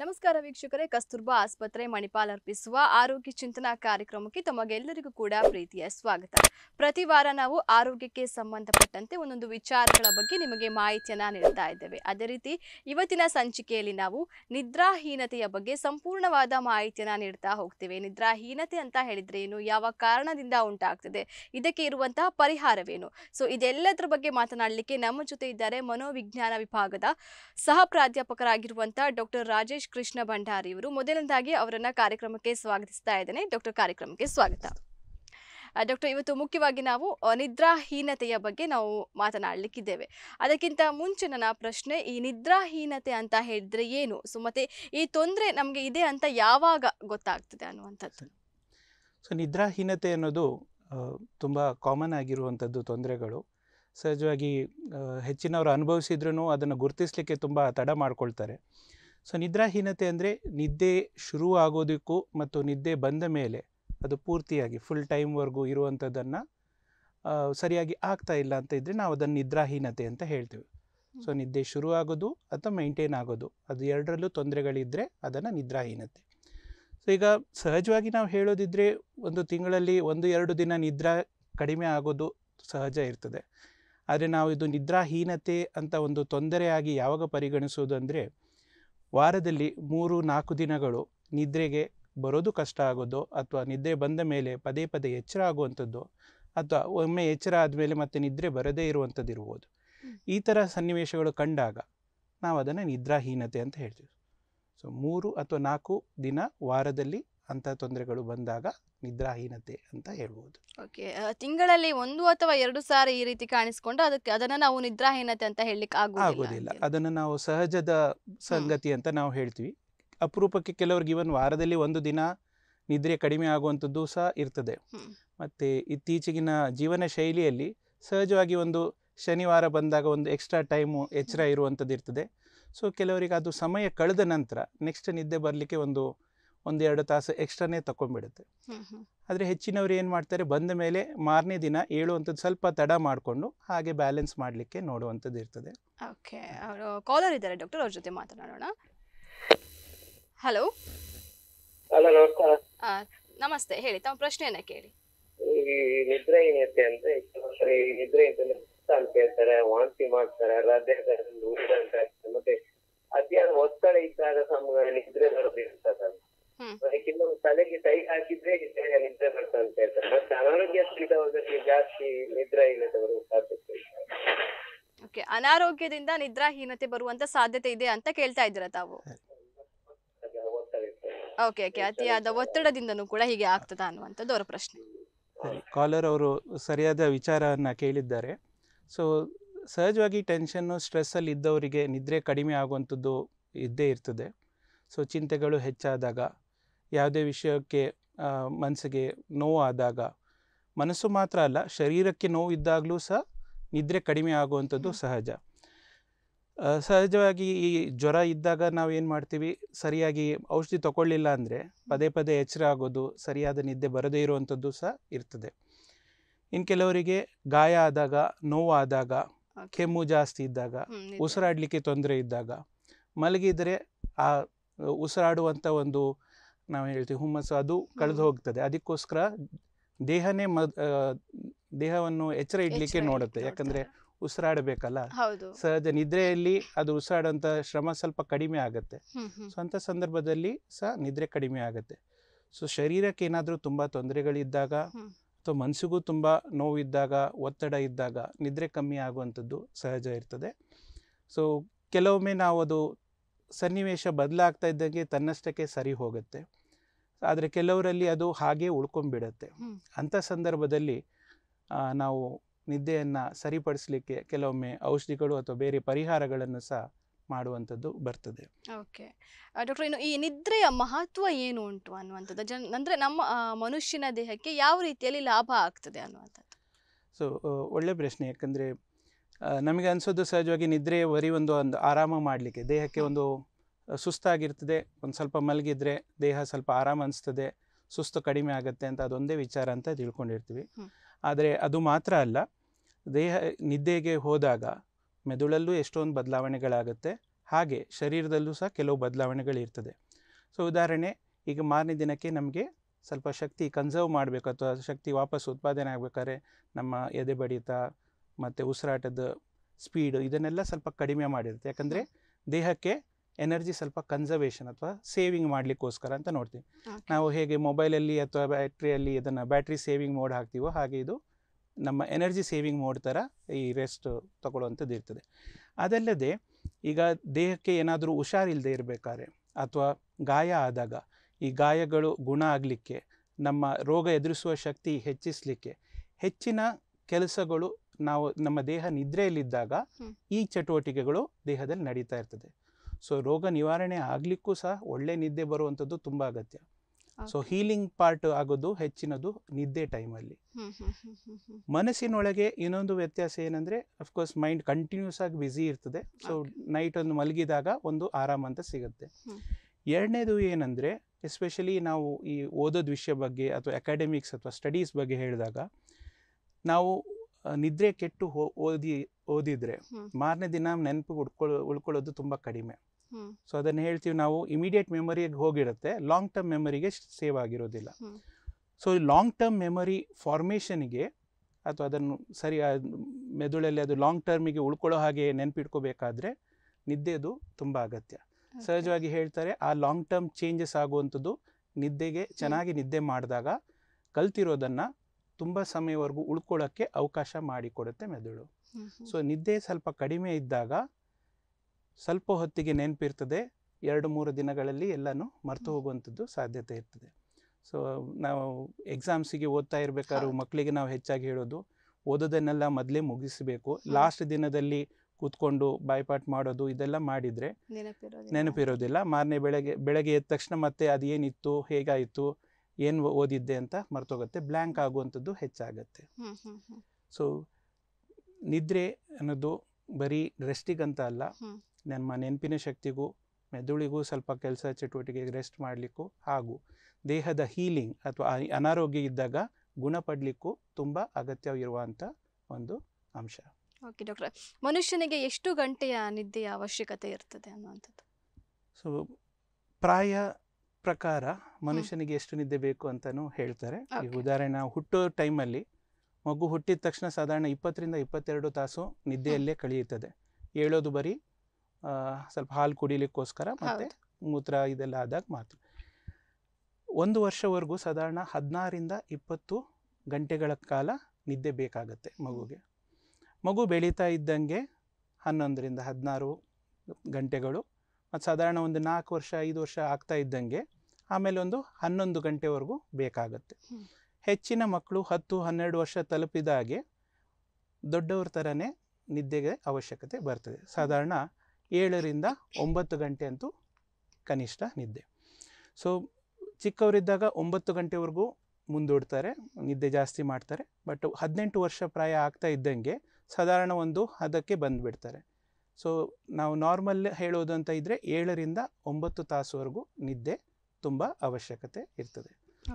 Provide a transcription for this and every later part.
ನಮಸ್ಕಾರ ವೀಕ್ಷಕರೇ ಕಸ್ತೂರ್ಬಾ ಆಸ್ಪತ್ರೆ ಮಣಿಪಾಲ್ ಅರ್ಪಿಸುವ ಆರೋಗ್ಯ ಚಿಂತನಾ ಕಾರ್ಯಕ್ರಮಕ್ಕೆ ತಮಗೆಲ್ಲರಿಗೂ ಕೂಡ ಪ್ರೀತಿಯ ಸ್ವಾಗತ ಪ್ರತಿ ವಾರ ನಾವು ಆರೋಗ್ಯಕ್ಕೆ ಸಂಬಂಧಪಟ್ಟಂತೆ ಒಂದೊಂದು ವಿಚಾರಗಳ ಬಗ್ಗೆ ನಿಮಗೆ ಮಾಹಿತಿಯನ್ನ ನೀಡ್ತಾ ಇದ್ದೇವೆ ಅದೇ ರೀತಿ ಇವತ್ತಿನ ಸಂಚಿಕೆಯಲ್ಲಿ ನಾವು ನಿದ್ರಾಹೀನತೆಯ ಬಗ್ಗೆ ಸಂಪೂರ್ಣವಾದ ಮಾಹಿತಿಯನ್ನ ನೀಡ್ತಾ ಹೋಗ್ತೇವೆ ನಿದ್ರಾಹೀನತೆ ಅಂತ ಹೇಳಿದ್ರೆ ಏನು ಯಾವ ಕಾರಣದಿಂದ ಉಂಟಾಗ್ತದೆ ಇದಕ್ಕೆ ಇರುವಂತಹ ಪರಿಹಾರವೇನು ಸೊ ಇದೆಲ್ಲದರ ಬಗ್ಗೆ ಮಾತನಾಡಲಿಕ್ಕೆ ನಮ್ಮ ಜೊತೆ ಇದ್ದಾರೆ ಮನೋವಿಜ್ಞಾನ ವಿಭಾಗದ ಸಹ ಪ್ರಾಧ್ಯಾಪಕರಾಗಿರುವಂತಹ ಡಾಕ್ಟರ್ ರಾಜೇಶ್ ಕೃಷ್ಣ ಭಂಡಾರಿ ಇವರು ಮೊದಲನೇದಾಗಿ ಅವರನ್ನ ಕಾರ್ಯಕ್ರಮಕ್ಕೆ ಸ್ವಾಗತಿಸ್ತಾ ಇದ್ದೇನೆ ಡಾಕ್ಟರ್ ಕಾರ್ಯಕ್ರಮಕ್ಕೆ ಸ್ವಾಗತ ಡಾಕ್ಟರ್ ಇವತ್ತು ಮುಖ್ಯವಾಗಿ ನಾವು ನಿದ್ರಾಹೀನತೆಯ ಬಗ್ಗೆ ನಾವು ಮಾತನಾಡಲಿಕ್ಕಿದ್ದೇವೆ ಅದಕ್ಕಿಂತ ಮುಂಚೆ ನನ್ನ ಪ್ರಶ್ನೆ ಈ ನಿದ್ರಾಹೀನತೆ ಅಂತ ಹೇಳಿದ್ರೆ ಏನು ಸೊ ಮತ್ತೆ ಈ ತೊಂದರೆ ನಮಗೆ ಇದೆ ಅಂತ ಯಾವಾಗ ಗೊತ್ತಾಗ್ತದೆ ಅನ್ನುವಂಥದ್ದು ಸೊ ನಿದ್ರಾಹೀನತೆ ಅನ್ನೋದು ತುಂಬ ಕಾಮನ್ ಆಗಿರುವಂಥದ್ದು ತೊಂದರೆಗಳು ಸಹಜವಾಗಿ ಹೆಚ್ಚಿನವರು ಅನುಭವಿಸಿದ್ರೂ ಅದನ್ನು ಗುರುತಿಸಲಿಕ್ಕೆ ತುಂಬ ತಡ ಮಾಡ್ಕೊಳ್ತಾರೆ ಸೊ ನಿದ್ರಾಹೀನತೆ ಅಂದರೆ ನಿದ್ದೆ ಶುರು ಆಗೋದಕ್ಕೂ ಮತ್ತು ನಿದ್ದೆ ಬಂದ ಮೇಲೆ ಅದು ಪೂರ್ತಿಯಾಗಿ ಫುಲ್ ಟೈಮ್ವರೆಗೂ ಇರುವಂಥದ್ದನ್ನು ಸರಿಯಾಗಿ ಆಗ್ತಾ ಇಲ್ಲ ಅಂತ ಇದ್ದರೆ ನಾವು ಅದನ್ನು ನಿದ್ರಾಹೀನತೆ ಅಂತ ಹೇಳ್ತೀವಿ ಸೊ ನಿದ್ದೆ ಶುರು ಆಗೋದು ಅಥವಾ ಮೈಂಟೈನ್ ಆಗೋದು ಅದು ಎರಡರಲ್ಲೂ ತೊಂದರೆಗಳಿದ್ದರೆ ಅದನ್ನು ನಿದ್ರಾಹೀನತೆ ಸೊ ಈಗ ಸಹಜವಾಗಿ ನಾವು ಹೇಳೋದಿದ್ರೆ ಒಂದು ತಿಂಗಳಲ್ಲಿ ಒಂದು ಎರಡು ದಿನ ನಿದ್ರಾ ಕಡಿಮೆ ಆಗೋದು ಸಹಜ ಇರ್ತದೆ ಆದರೆ ನಾವು ಇದು ನಿದ್ರಾಹೀನತೆ ಅಂತ ಒಂದು ತೊಂದರೆಯಾಗಿ ಯಾವಾಗ ಪರಿಗಣಿಸೋದು ವಾರದಲ್ಲಿ ಮೂರು ನಾಲ್ಕು ದಿನಗಳು ನಿದ್ರೆಗೆ ಬರೋದು ಕಷ್ಟ ಆಗೋದು ಅಥವಾ ನಿದ್ರೆ ಬಂದ ಮೇಲೆ ಪದೇ ಪದೇ ಎಚ್ಚರ ಆಗುವಂಥದ್ದು ಅಥವಾ ಒಮ್ಮೆ ಎಚ್ಚರ ಆದಮೇಲೆ ಮತ್ತೆ ನಿದ್ರೆ ಬರದೇ ಇರುವಂಥದ್ದು ಇರ್ಬೋದು ಈ ಥರ ಸನ್ನಿವೇಶಗಳು ಕಂಡಾಗ ನಾವು ಅದನ್ನು ನಿದ್ರಾಹೀನತೆ ಅಂತ ಹೇಳ್ತೀವಿ ಸೊ ಮೂರು ಅಥವಾ ನಾಲ್ಕು ದಿನ ವಾರದಲ್ಲಿ ಅಂತ ತೊಂದರೆಗಳು ಬಂದಾಗ ನಿದ್ರಾಹೀನತೆ ಅಂತ ಹೇಳ್ಬೋದು ಓಕೆ ತಿಂಗಳಲ್ಲಿ ಒಂದು ಅಥವಾ ಎರಡು ಸಾರಿ ಈ ರೀತಿ ಕಾಣಿಸ್ಕೊಂಡು ಅದಕ್ಕೆ ಅದನ್ನು ನಾವು ನಿದ್ರಾಹೀನತೆ ಅಂತ ಹೇಳಲಿಕ್ಕೆ ಆಗೋದಿಲ್ಲ ಅದನ್ನು ನಾವು ಸಹಜದ ಸಂಗತಿ ಅಂತ ನಾವು ಹೇಳ್ತೀವಿ ಅಪರೂಪಕ್ಕೆ ಕೆಲವ್ರಿಗೆ ಇವನ್ ವಾರದಲ್ಲಿ ಒಂದು ದಿನ ನಿದ್ರೆ ಕಡಿಮೆ ಆಗುವಂಥದ್ದು ಸಹ ಇರ್ತದೆ ಮತ್ತು ಇತ್ತೀಚೆಗಿನ ಜೀವನ ಶೈಲಿಯಲ್ಲಿ ಸಹಜವಾಗಿ ಒಂದು ಶನಿವಾರ ಬಂದಾಗ ಒಂದು ಎಕ್ಸ್ಟ್ರಾ ಟೈಮು ಎಚ್ಚರ ಇರುವಂಥದ್ದು ಇರ್ತದೆ ಸೊ ಕೆಲವರಿಗೆ ಅದು ಸಮಯ ಕಳೆದ ನಂತರ ನೆಕ್ಸ್ಟ್ ನಿದ್ದೆ ಬರಲಿಕ್ಕೆ ಒಂದು ಒಂದೆರಡು ತಾಸು ಎಕ್ಸ್ಟ್ರಾನೇ ತಗೊಂಡ್ಬಿಡುತ್ತೆ ಆದರೆ ಹೆಚ್ಚಿನವ್ರು ಏನು ಮಾಡ್ತಾರೆ ಬಂದ ಮೇಲೆ ಮಾರನೇ ದಿನ ಏಳುವಂಥದ್ದು ಸ್ವಲ್ಪ ತಡ ಮಾಡಿಕೊಂಡು ಹಾಗೆ ಬ್ಯಾಲೆನ್ಸ್ ಮಾಡಲಿಕ್ಕೆ ನೋಡುವಂಥದ್ದು ಇರ್ತದೆ ಓಕೆ ಅವರು ಕಾಲರ್ ಇದ್ದಾರೆ ಡಾಕ್ಟರ್ ಅವ್ರ ಜೊತೆ ಮಾತನಾಡೋಣ ಹಲೋ ಹಲೋ ನಮಸ್ಕಾರ ನಮಸ್ತೆ ಹೇಳಿ ತಮ್ಮ ಪ್ರಶ್ನೆಯನ್ನ ಕೇಳಿ ಈ ನಿದ್ರೆ ಏನೈತೆ ಅಂದ್ರೆ ಕೆಲವೊಂದ್ಸರಿ ನಿದ್ರೆ ಅಂತ ಹೇಳ್ತಾರೆ ವಾಂತಿ ಮಾಡ್ತಾರೆ ಹೃದಯ ಮತ್ತೆ ಅತಿಯಾದ ಒತ್ತಡ ಇದ್ದಾಗ ನಮ್ಗೆ ನಿದ್ರೆ ಬರೋದಿಲ್ಲ ಅದಕ್ಕೆ ಟೈ ಹಾಕಿದ್ರೆ ಬೇಗ ನಿದ್ರೆ ಬರ್ತಾ ಅಂತ ಹೇಳ್ತಾರೆ ಮತ್ತೆ ಅನಾರೋಗ್ಯ ಸ್ಥಿತ ಹೋದಕ್ಕೆ ಜಾಸ್ತಿ ನಿದ್ರಾಹೀನತೆ ಬರುವ ಸಾಧ್ಯತೆ ಓಕೆ ಅನಾರೋಗ್ಯದಿಂದ ನಿದ್ರಾಹೀನತೆ ಬರುವಂತ ಸಾಧ್ಯತೆ ಇದೆ ಅಂತ ಕೇಳ್ತಾ ಇದ್ದೀರಾ ತಾವು ಓಕೆ ಓಕೆ ಅತಿಯಾದ ಒತ್ತಡದಿಂದನೂ ಕೂಡ ಹೀಗೆ ಆಗ್ತದಾ ಅನ್ನುವಂಥದ್ದು ಅವರ ಪ್ರಶ್ನೆ ಕಾಲರ್ ಅವರು ಸರಿಯಾದ ವಿಚಾರವನ್ನು ಕೇಳಿದ್ದಾರೆ ಸೊ ಸಹಜವಾಗಿ ಟೆನ್ಷನ್ನು ಸ್ಟ್ರೆಸ್ಸಲ್ಲಿ ಇದ್ದವರಿಗೆ ನಿದ್ರೆ ಕಡಿಮೆ ಆಗುವಂಥದ್ದು ಇದ್ದೇ ಇರ್ತದೆ ಸೊ ಚಿಂತೆಗಳು ಹೆಚ್ಚಾದಾಗ ಯಾವುದೇ ವಿಷಯಕ್ಕೆ ಮನಸ್ಸಿಗೆ ನೋವಾದಾಗ ಮನಸ್ಸು ಮಾತ್ರ ಅಲ್ಲ ಶರೀರಕ್ಕೆ ನೋವು ಇದ್ದಾಗಲೂ ಸಹ ನಿದ್ರೆ ಕಡಿಮೆ ಆಗುವಂಥದ್ದು ಸಹಜ ಸಹಜವಾಗಿ ಈ ಜ್ವರ ಇದ್ದಾಗ ನಾವು ಏನು ಮಾಡ್ತೀವಿ ಸರಿಯಾಗಿ ಔಷಧಿ ತಗೊಳ್ಳಿಲ್ಲ ಅಂದರೆ ಪದೇ ಪದೇ ಎಚ್ಚರ ಆಗೋದು ಸರಿಯಾದ ನಿದ್ದೆ ಬರದೇ ಇರುವಂಥದ್ದು ಸಹ ಇರ್ತದೆ ಇನ್ನು ಕೆಲವರಿಗೆ ಗಾಯ ಆದಾಗ ನೋವಾದಾಗ ಕೆಮ್ಮು ಜಾಸ್ತಿ ಇದ್ದಾಗ ಉಸಿರಾಡಲಿಕ್ಕೆ ತೊಂದರೆ ಇದ್ದಾಗ ಮಲಗಿದರೆ ಆ ಉಸಿರಾಡುವಂಥ ಒಂದು ನಾವು ಹೇಳ್ತೀವಿ ಹುಮ್ಮಸ್ಸು ಅದು ಕಳೆದು ಹೋಗ್ತದೆ ಅದಕ್ಕೋಸ್ಕರ ದೇಹನೇ ಮ ದೇಹವನ್ನು ಎಚ್ಚರ ಇಡ್ಲಿಕ್ಕೆ ನೋಡುತ್ತೆ ಯಾಕಂದ್ರೆ ಉಸಿರಾಡಬೇಕಲ್ಲ ಸಹಜ ನಿದ್ರೆಯಲ್ಲಿ ಅದು ಉಸಿರಾಡುವಂತ ಶ್ರಮ ಸ್ವಲ್ಪ ಕಡಿಮೆ ಆಗುತ್ತೆ ಸೊ ಅಂತ ಸಂದರ್ಭದಲ್ಲಿ ಸಹ ನಿದ್ರೆ ಕಡಿಮೆ ಆಗುತ್ತೆ ಸೊ ಶರೀರಕ್ಕೆ ಏನಾದರೂ ತುಂಬ ತೊಂದರೆಗಳಿದ್ದಾಗ ಅಥವಾ ಮನಸ್ಸಿಗೂ ತುಂಬ ನೋವಿದ್ದಾಗ ಒತ್ತಡ ಇದ್ದಾಗ ನಿದ್ರೆ ಕಮ್ಮಿ ಆಗುವಂಥದ್ದು ಸಹಜ ಇರ್ತದೆ ಸೊ ಕೆಲವೊಮ್ಮೆ ನಾವು ಅದು ಸನ್ನಿವೇಶ ಬದಲಾಗ್ತಾ ಇದ್ದಂಗೆ ತನ್ನಷ್ಟಕ್ಕೆ ಸರಿ ಹೋಗುತ್ತೆ ಆದರೆ ಕೆಲವರಲ್ಲಿ ಅದು ಹಾಗೆ ಉಳ್ಕೊಂಡ್ಬಿಡುತ್ತೆ ಅಂಥ ಸಂದರ್ಭದಲ್ಲಿ ನಾವು ನಿದ್ದೆಯನ್ನು ಸರಿಪಡಿಸಲಿಕ್ಕೆ ಕೆಲವೊಮ್ಮೆ ಔಷಧಿಗಳು ಅಥವಾ ಬೇರೆ ಪರಿಹಾರಗಳನ್ನು ಸಹ ಮಾಡುವಂಥದ್ದು ಬರ್ತದೆ ಓಕೆ ಡಾಕ್ಟರ್ ಇನ್ನು ಈ ನಿದ್ರೆಯ ಮಹತ್ವ ಏನು ಉಂಟು ಅನ್ನುವಂಥದ್ದು ಜನ ಅಂದರೆ ನಮ್ಮ ಮನುಷ್ಯನ ದೇಹಕ್ಕೆ ಯಾವ ರೀತಿಯಲ್ಲಿ ಲಾಭ ಆಗ್ತದೆ ಅನ್ನುವಂಥದ್ದು ಸೊ ಒಳ್ಳೆ ಪ್ರಶ್ನೆ ಯಾಕಂದರೆ ನಮಗೆ ಅನಿಸೋದು ಸಹಜವಾಗಿ ನಿದ್ರೆಯ ಬರೀ ಒಂದು ಒಂದು ಆರಾಮ ಮಾಡಲಿಕ್ಕೆ ದೇಹಕ್ಕೆ ಒಂದು ಸುಸ್ತಾಗಿರ್ತದೆ ಒಂದು ಸ್ವಲ್ಪ ಮಲಗಿದ್ರೆ ದೇಹ ಸ್ವಲ್ಪ ಆರಾಮ ಅನಿಸ್ತದೆ ಸುಸ್ತು ಕಡಿಮೆ ಆಗುತ್ತೆ ಅಂತ ಅದೊಂದೇ ವಿಚಾರ ಅಂತ ತಿಳ್ಕೊಂಡಿರ್ತೀವಿ ಆದರೆ ಅದು ಮಾತ್ರ ಅಲ್ಲ ದೇಹ ನಿದ್ದೆಗೆ ಹೋದಾಗ ಮೆದುಳಲ್ಲೂ ಎಷ್ಟೊಂದು ಬದಲಾವಣೆಗಳಾಗುತ್ತೆ ಹಾಗೆ ಶರೀರದಲ್ಲೂ ಸಹ ಕೆಲವು ಬದಲಾವಣೆಗಳಿರ್ತದೆ ಸೊ ಉದಾಹರಣೆ ಈಗ ಮಾರನೇ ದಿನಕ್ಕೆ ನಮಗೆ ಸ್ವಲ್ಪ ಶಕ್ತಿ ಕನ್ಸರ್ವ್ ಮಾಡಬೇಕು ಅಥವಾ ಶಕ್ತಿ ವಾಪಸ್ ಉತ್ಪಾದನೆ ಆಗಬೇಕಾದ್ರೆ ನಮ್ಮ ಎದೆ ಬಡಿತ ಮತ್ತು ಉಸಿರಾಟದ ಸ್ಪೀಡು ಇದನ್ನೆಲ್ಲ ಸ್ವಲ್ಪ ಕಡಿಮೆ ಮಾಡಿರುತ್ತೆ ಯಾಕಂದರೆ ದೇಹಕ್ಕೆ ಎನರ್ಜಿ ಸ್ವಲ್ಪ ಕನ್ಸರ್ವೇಷನ್ ಅಥವಾ ಸೇವಿಂಗ್ ಮಾಡಲಿಕ್ಕೋಸ್ಕರ ಅಂತ ನೋಡ್ತೀವಿ ನಾವು ಹೇಗೆ ಮೊಬೈಲಲ್ಲಿ ಅಥವಾ ಬ್ಯಾಟ್ರಿಯಲ್ಲಿ ಇದನ್ನು ಬ್ಯಾಟ್ರಿ ಸೇವಿಂಗ್ ಮೋಡ್ ಹಾಕ್ತೀವೋ ಹಾಗೆ ಇದು ನಮ್ಮ ಎನರ್ಜಿ ಸೇವಿಂಗ್ ಮೋಡ್ ಥರ ಈ ರೆಸ್ಟ್ ತಗೊಳ್ಳುವಂಥದ್ದು ಇರ್ತದೆ ಅದಲ್ಲದೆ ಈಗ ದೇಹಕ್ಕೆ ಏನಾದರೂ ಹುಷಾರಿಲ್ಲದೆ ಇರಬೇಕಾದ್ರೆ ಅಥವಾ ಗಾಯ ಆದಾಗ ಈ ಗಾಯಗಳು ಗುಣ ಆಗಲಿಕ್ಕೆ ನಮ್ಮ ರೋಗ ಎದುರಿಸುವ ಶಕ್ತಿ ಹೆಚ್ಚಿಸಲಿಕ್ಕೆ ಹೆಚ್ಚಿನ ಕೆಲಸಗಳು ನಾವು ನಮ್ಮ ದೇಹ ನಿದ್ರೆಯಲ್ಲಿದ್ದಾಗ ಈ ಚಟುವಟಿಕೆಗಳು ದೇಹದಲ್ಲಿ ನಡೀತಾ ಇರ್ತದೆ ಸೊ ರೋಗ ನಿವಾರಣೆ ಆಗಲಿಕ್ಕೂ ಸಹ ಒಳ್ಳೆ ನಿದ್ದೆ ಬರುವಂಥದ್ದು ತುಂಬ ಅಗತ್ಯ ಸೊ ಹೀಲಿಂಗ್ ಪಾರ್ಟ್ ಆಗೋದು ಹೆಚ್ಚಿನದು ನಿದ್ದೆ ಟೈಮಲ್ಲಿ ಮನಸ್ಸಿನೊಳಗೆ ಇನ್ನೊಂದು ವ್ಯತ್ಯಾಸ ಏನಂದ್ರೆ ಅಫ್ಕೋರ್ಸ್ ಮೈಂಡ್ ಕಂಟಿನ್ಯೂಸ್ ಆಗಿ ಬ್ಯುಸಿ ಇರ್ತದೆ ಸೊ ನೈಟ್ ಒಂದು ಮಲಗಿದಾಗ ಒಂದು ಆರಾಮ ಅಂತ ಸಿಗುತ್ತೆ ಎರಡನೇದು ಏನಂದ್ರೆ ಎಸ್ಪೆಷಲಿ ನಾವು ಈ ಓದೋದ್ ವಿಷಯ ಬಗ್ಗೆ ಅಥವಾ ಅಕಾಡೆಮಿಕ್ಸ್ ಅಥವಾ ಸ್ಟಡೀಸ್ ಬಗ್ಗೆ ಹೇಳಿದಾಗ ನಾವು ನಿದ್ರೆ ಕೆಟ್ಟು ಓದಿ ಓದಿದ್ರೆ ಮಾರನೇ ದಿನ ನೆನಪು ಉಳ್ಕೊಳ್ಳೋದು ತುಂಬ ಕಡಿಮೆ ಸೊ ಅದನ್ನು ಹೇಳ್ತೀವಿ ನಾವು ಇಮಿಡಿಯೇಟ್ ಮೆಮೊರಿಗೆ ಹೋಗಿರುತ್ತೆ ಲಾಂಗ್ ಟರ್ಮ್ ಮೆಮೊರಿಗೆ ಸೇವ್ ಆಗಿರೋದಿಲ್ಲ ಸೊ ಲಾಂಗ್ ಟರ್ಮ್ ಮೆಮೊರಿ ಫಾರ್ಮೇಷನಿಗೆ ಅಥವಾ ಅದನ್ನು ಸರಿ ಮೆದುಳಲ್ಲಿ ಅದು ಲಾಂಗ್ ಟರ್ಮಿಗೆ ಉಳ್ಕೊಳ್ಳೋ ಹಾಗೆ ನೆನಪಿಟ್ಕೋಬೇಕಾದ್ರೆ ನಿದ್ದೆದು ತುಂಬ ಅಗತ್ಯ ಸಹಜವಾಗಿ ಹೇಳ್ತಾರೆ ಆ ಲಾಂಗ್ ಟರ್ಮ್ ಚೇಂಜಸ್ ಆಗುವಂಥದ್ದು ನಿದ್ದೆಗೆ ಚೆನ್ನಾಗಿ ನಿದ್ದೆ ಮಾಡಿದಾಗ ಕಲ್ತಿರೋದನ್ನು ತುಂಬ ಸಮಯವರೆಗೂ ಉಳ್ಕೊಳ್ಳೋಕ್ಕೆ ಅವಕಾಶ ಮಾಡಿಕೊಡುತ್ತೆ ಮೆದುಳು ಸೊ ನಿದ್ದೆ ಸ್ವಲ್ಪ ಕಡಿಮೆ ಇದ್ದಾಗ ಸ್ವಲ್ಪ ಹೊತ್ತಿಗೆ ನೆನಪಿರ್ತದೆ ಎರಡು ಮೂರು ದಿನಗಳಲ್ಲಿ ಎಲ್ಲನೂ ಮರೆತು ಹೋಗುವಂಥದ್ದು ಸಾಧ್ಯತೆ ಇರ್ತದೆ ಸೊ ನಾವು ಎಕ್ಸಾಮ್ಸಿಗೆ ಓದ್ತಾ ಇರಬೇಕಾದ್ರೂ ಮಕ್ಕಳಿಗೆ ನಾವು ಹೆಚ್ಚಾಗಿ ಹೇಳೋದು ಓದೋದನ್ನೆಲ್ಲ ಮೊದಲೇ ಮುಗಿಸಬೇಕು ಲಾಸ್ಟ್ ದಿನದಲ್ಲಿ ಕೂತ್ಕೊಂಡು ಬಾಯ್ಪಾಟ್ ಮಾಡೋದು ಇದೆಲ್ಲ ಮಾಡಿದರೆ ನೆನಪಿರೋದಿಲ್ಲ ಮಾರನೇ ಬೆಳಗ್ಗೆ ಬೆಳಗ್ಗೆ ಎದ್ದ ತಕ್ಷಣ ಮತ್ತೆ ಅದೇನಿತ್ತು ಹೇಗಾಯಿತು ಏನು ಓದಿದ್ದೆ ಅಂತ ಮರ್ತೋಗುತ್ತೆ ಬ್ಲ್ಯಾಂಕ್ ಆಗುವಂಥದ್ದು ಹೆಚ್ಚಾಗತ್ತೆ ಸೊ ನಿದ್ರೆ ಅನ್ನೋದು ಬರೀ ರೆಸ್ಟಿಗಂತ ಅಲ್ಲ ನಮ್ಮ ನೆನಪಿನ ಶಕ್ತಿಗೂ ಮೆದುಳಿಗೂ ಸ್ವಲ್ಪ ಕೆಲಸ ಚಟುವಟಿಕೆಗೆ ರೆಸ್ಟ್ ಮಾಡಲಿಕ್ಕೂ ಹಾಗೂ ದೇಹದ ಹೀಲಿಂಗ್ ಅಥವಾ ಅನಾರೋಗ್ಯ ಇದ್ದಾಗ ಗುಣಪಡಲಿಕ್ಕೂ ತುಂಬ ಅಗತ್ಯವಿರುವಂಥ ಒಂದು ಅಂಶ ಓಕೆ ಡಾಕ್ಟರ್ ಮನುಷ್ಯನಿಗೆ ಎಷ್ಟು ಗಂಟೆಯ ನಿದ್ದೆಯ ಅವಶ್ಯಕತೆ ಇರ್ತದೆ ಅನ್ನುವಂಥದ್ದು ಸೊ ಪ್ರಾಯ ಪ್ರಕಾರ ಮನುಷ್ಯನಿಗೆ ಎಷ್ಟು ನಿದ್ದೆ ಬೇಕು ಅಂತಲೂ ಹೇಳ್ತಾರೆ ಈಗ ಉದಾಹರಣೆ ನಾವು ಹುಟ್ಟೋ ಟೈಮಲ್ಲಿ ಮಗು ಹುಟ್ಟಿದ ತಕ್ಷಣ ಸಾಧಾರಣ ಇಪ್ಪತ್ತರಿಂದ ಇಪ್ಪತ್ತೆರಡು ತಾಸು ನಿದ್ದೆಯಲ್ಲೇ ಕಳೆಯುತ್ತದೆ ಹೇಳೋದು ಬರೀ ಸ್ವಲ್ಪ ಹಾಲು ಕುಡಿಲಿಕ್ಕೋಸ್ಕರ ಮತ್ತೆ ಮೂತ್ರ ಇದೆಲ್ಲ ಆದಾಗ ಮಾತ್ರ ಒಂದು ವರ್ಷವರೆಗೂ ಸಾಧಾರಣ ಹದಿನಾರಿಂದ ಇಪ್ಪತ್ತು ಗಂಟೆಗಳ ಕಾಲ ನಿದ್ದೆ ಬೇಕಾಗತ್ತೆ ಮಗುಗೆ ಮಗು ಬೆಳೀತಾ ಇದ್ದಂಗೆ ಹನ್ನೊಂದರಿಂದ ಹದಿನಾರು ಗಂಟೆಗಳು ಮತ್ತು ಸಾಧಾರಣ ಒಂದು ನಾಲ್ಕು ವರ್ಷ ಐದು ವರ್ಷ ಆಗ್ತಾ ಇದ್ದಂಗೆ ಆಮೇಲೆ ಒಂದು ಹನ್ನೊಂದು ಗಂಟೆವರೆಗೂ ಬೇಕಾಗತ್ತೆ ಹೆಚ್ಚಿನ ಮಕ್ಕಳು ಹತ್ತು ಹನ್ನೆರಡು ವರ್ಷ ತಲುಪಿದಾಗೆ ದೊಡ್ಡವ್ರ ಥರನೇ ನಿದ್ದೆಗೆ ಅವಶ್ಯಕತೆ ಬರ್ತದೆ ಸಾಧಾರಣ ಏಳರಿಂದ ಒಂಬತ್ತು ಗಂಟೆ ಅಂತೂ ಕನಿಷ್ಠ ನಿದ್ದೆ ಸೊ ಚಿಕ್ಕವರಿದ್ದಾಗ ಒಂಬತ್ತು ಗಂಟೆವರೆಗೂ ಮುಂದೂಡ್ತಾರೆ ನಿದ್ದೆ ಜಾಸ್ತಿ ಮಾಡ್ತಾರೆ ಬಟ್ ಹದಿನೆಂಟು ವರ್ಷ ಪ್ರಾಯ ಆಗ್ತಾ ಇದ್ದಂಗೆ ಸಾಧಾರಣ ಒಂದು ಹದಕ್ಕೆ ಬಂದುಬಿಡ್ತಾರೆ ಸೊ ನಾವು ನಾರ್ಮಲ್ ಹೇಳೋದು ಅಂತ ಇದ್ದರೆ ಏಳರಿಂದ ಒಂಬತ್ತು ತಾಸುವರೆಗೂ ನಿದ್ದೆ ತುಂಬ ಅವಶ್ಯಕತೆ ಇರ್ತದೆ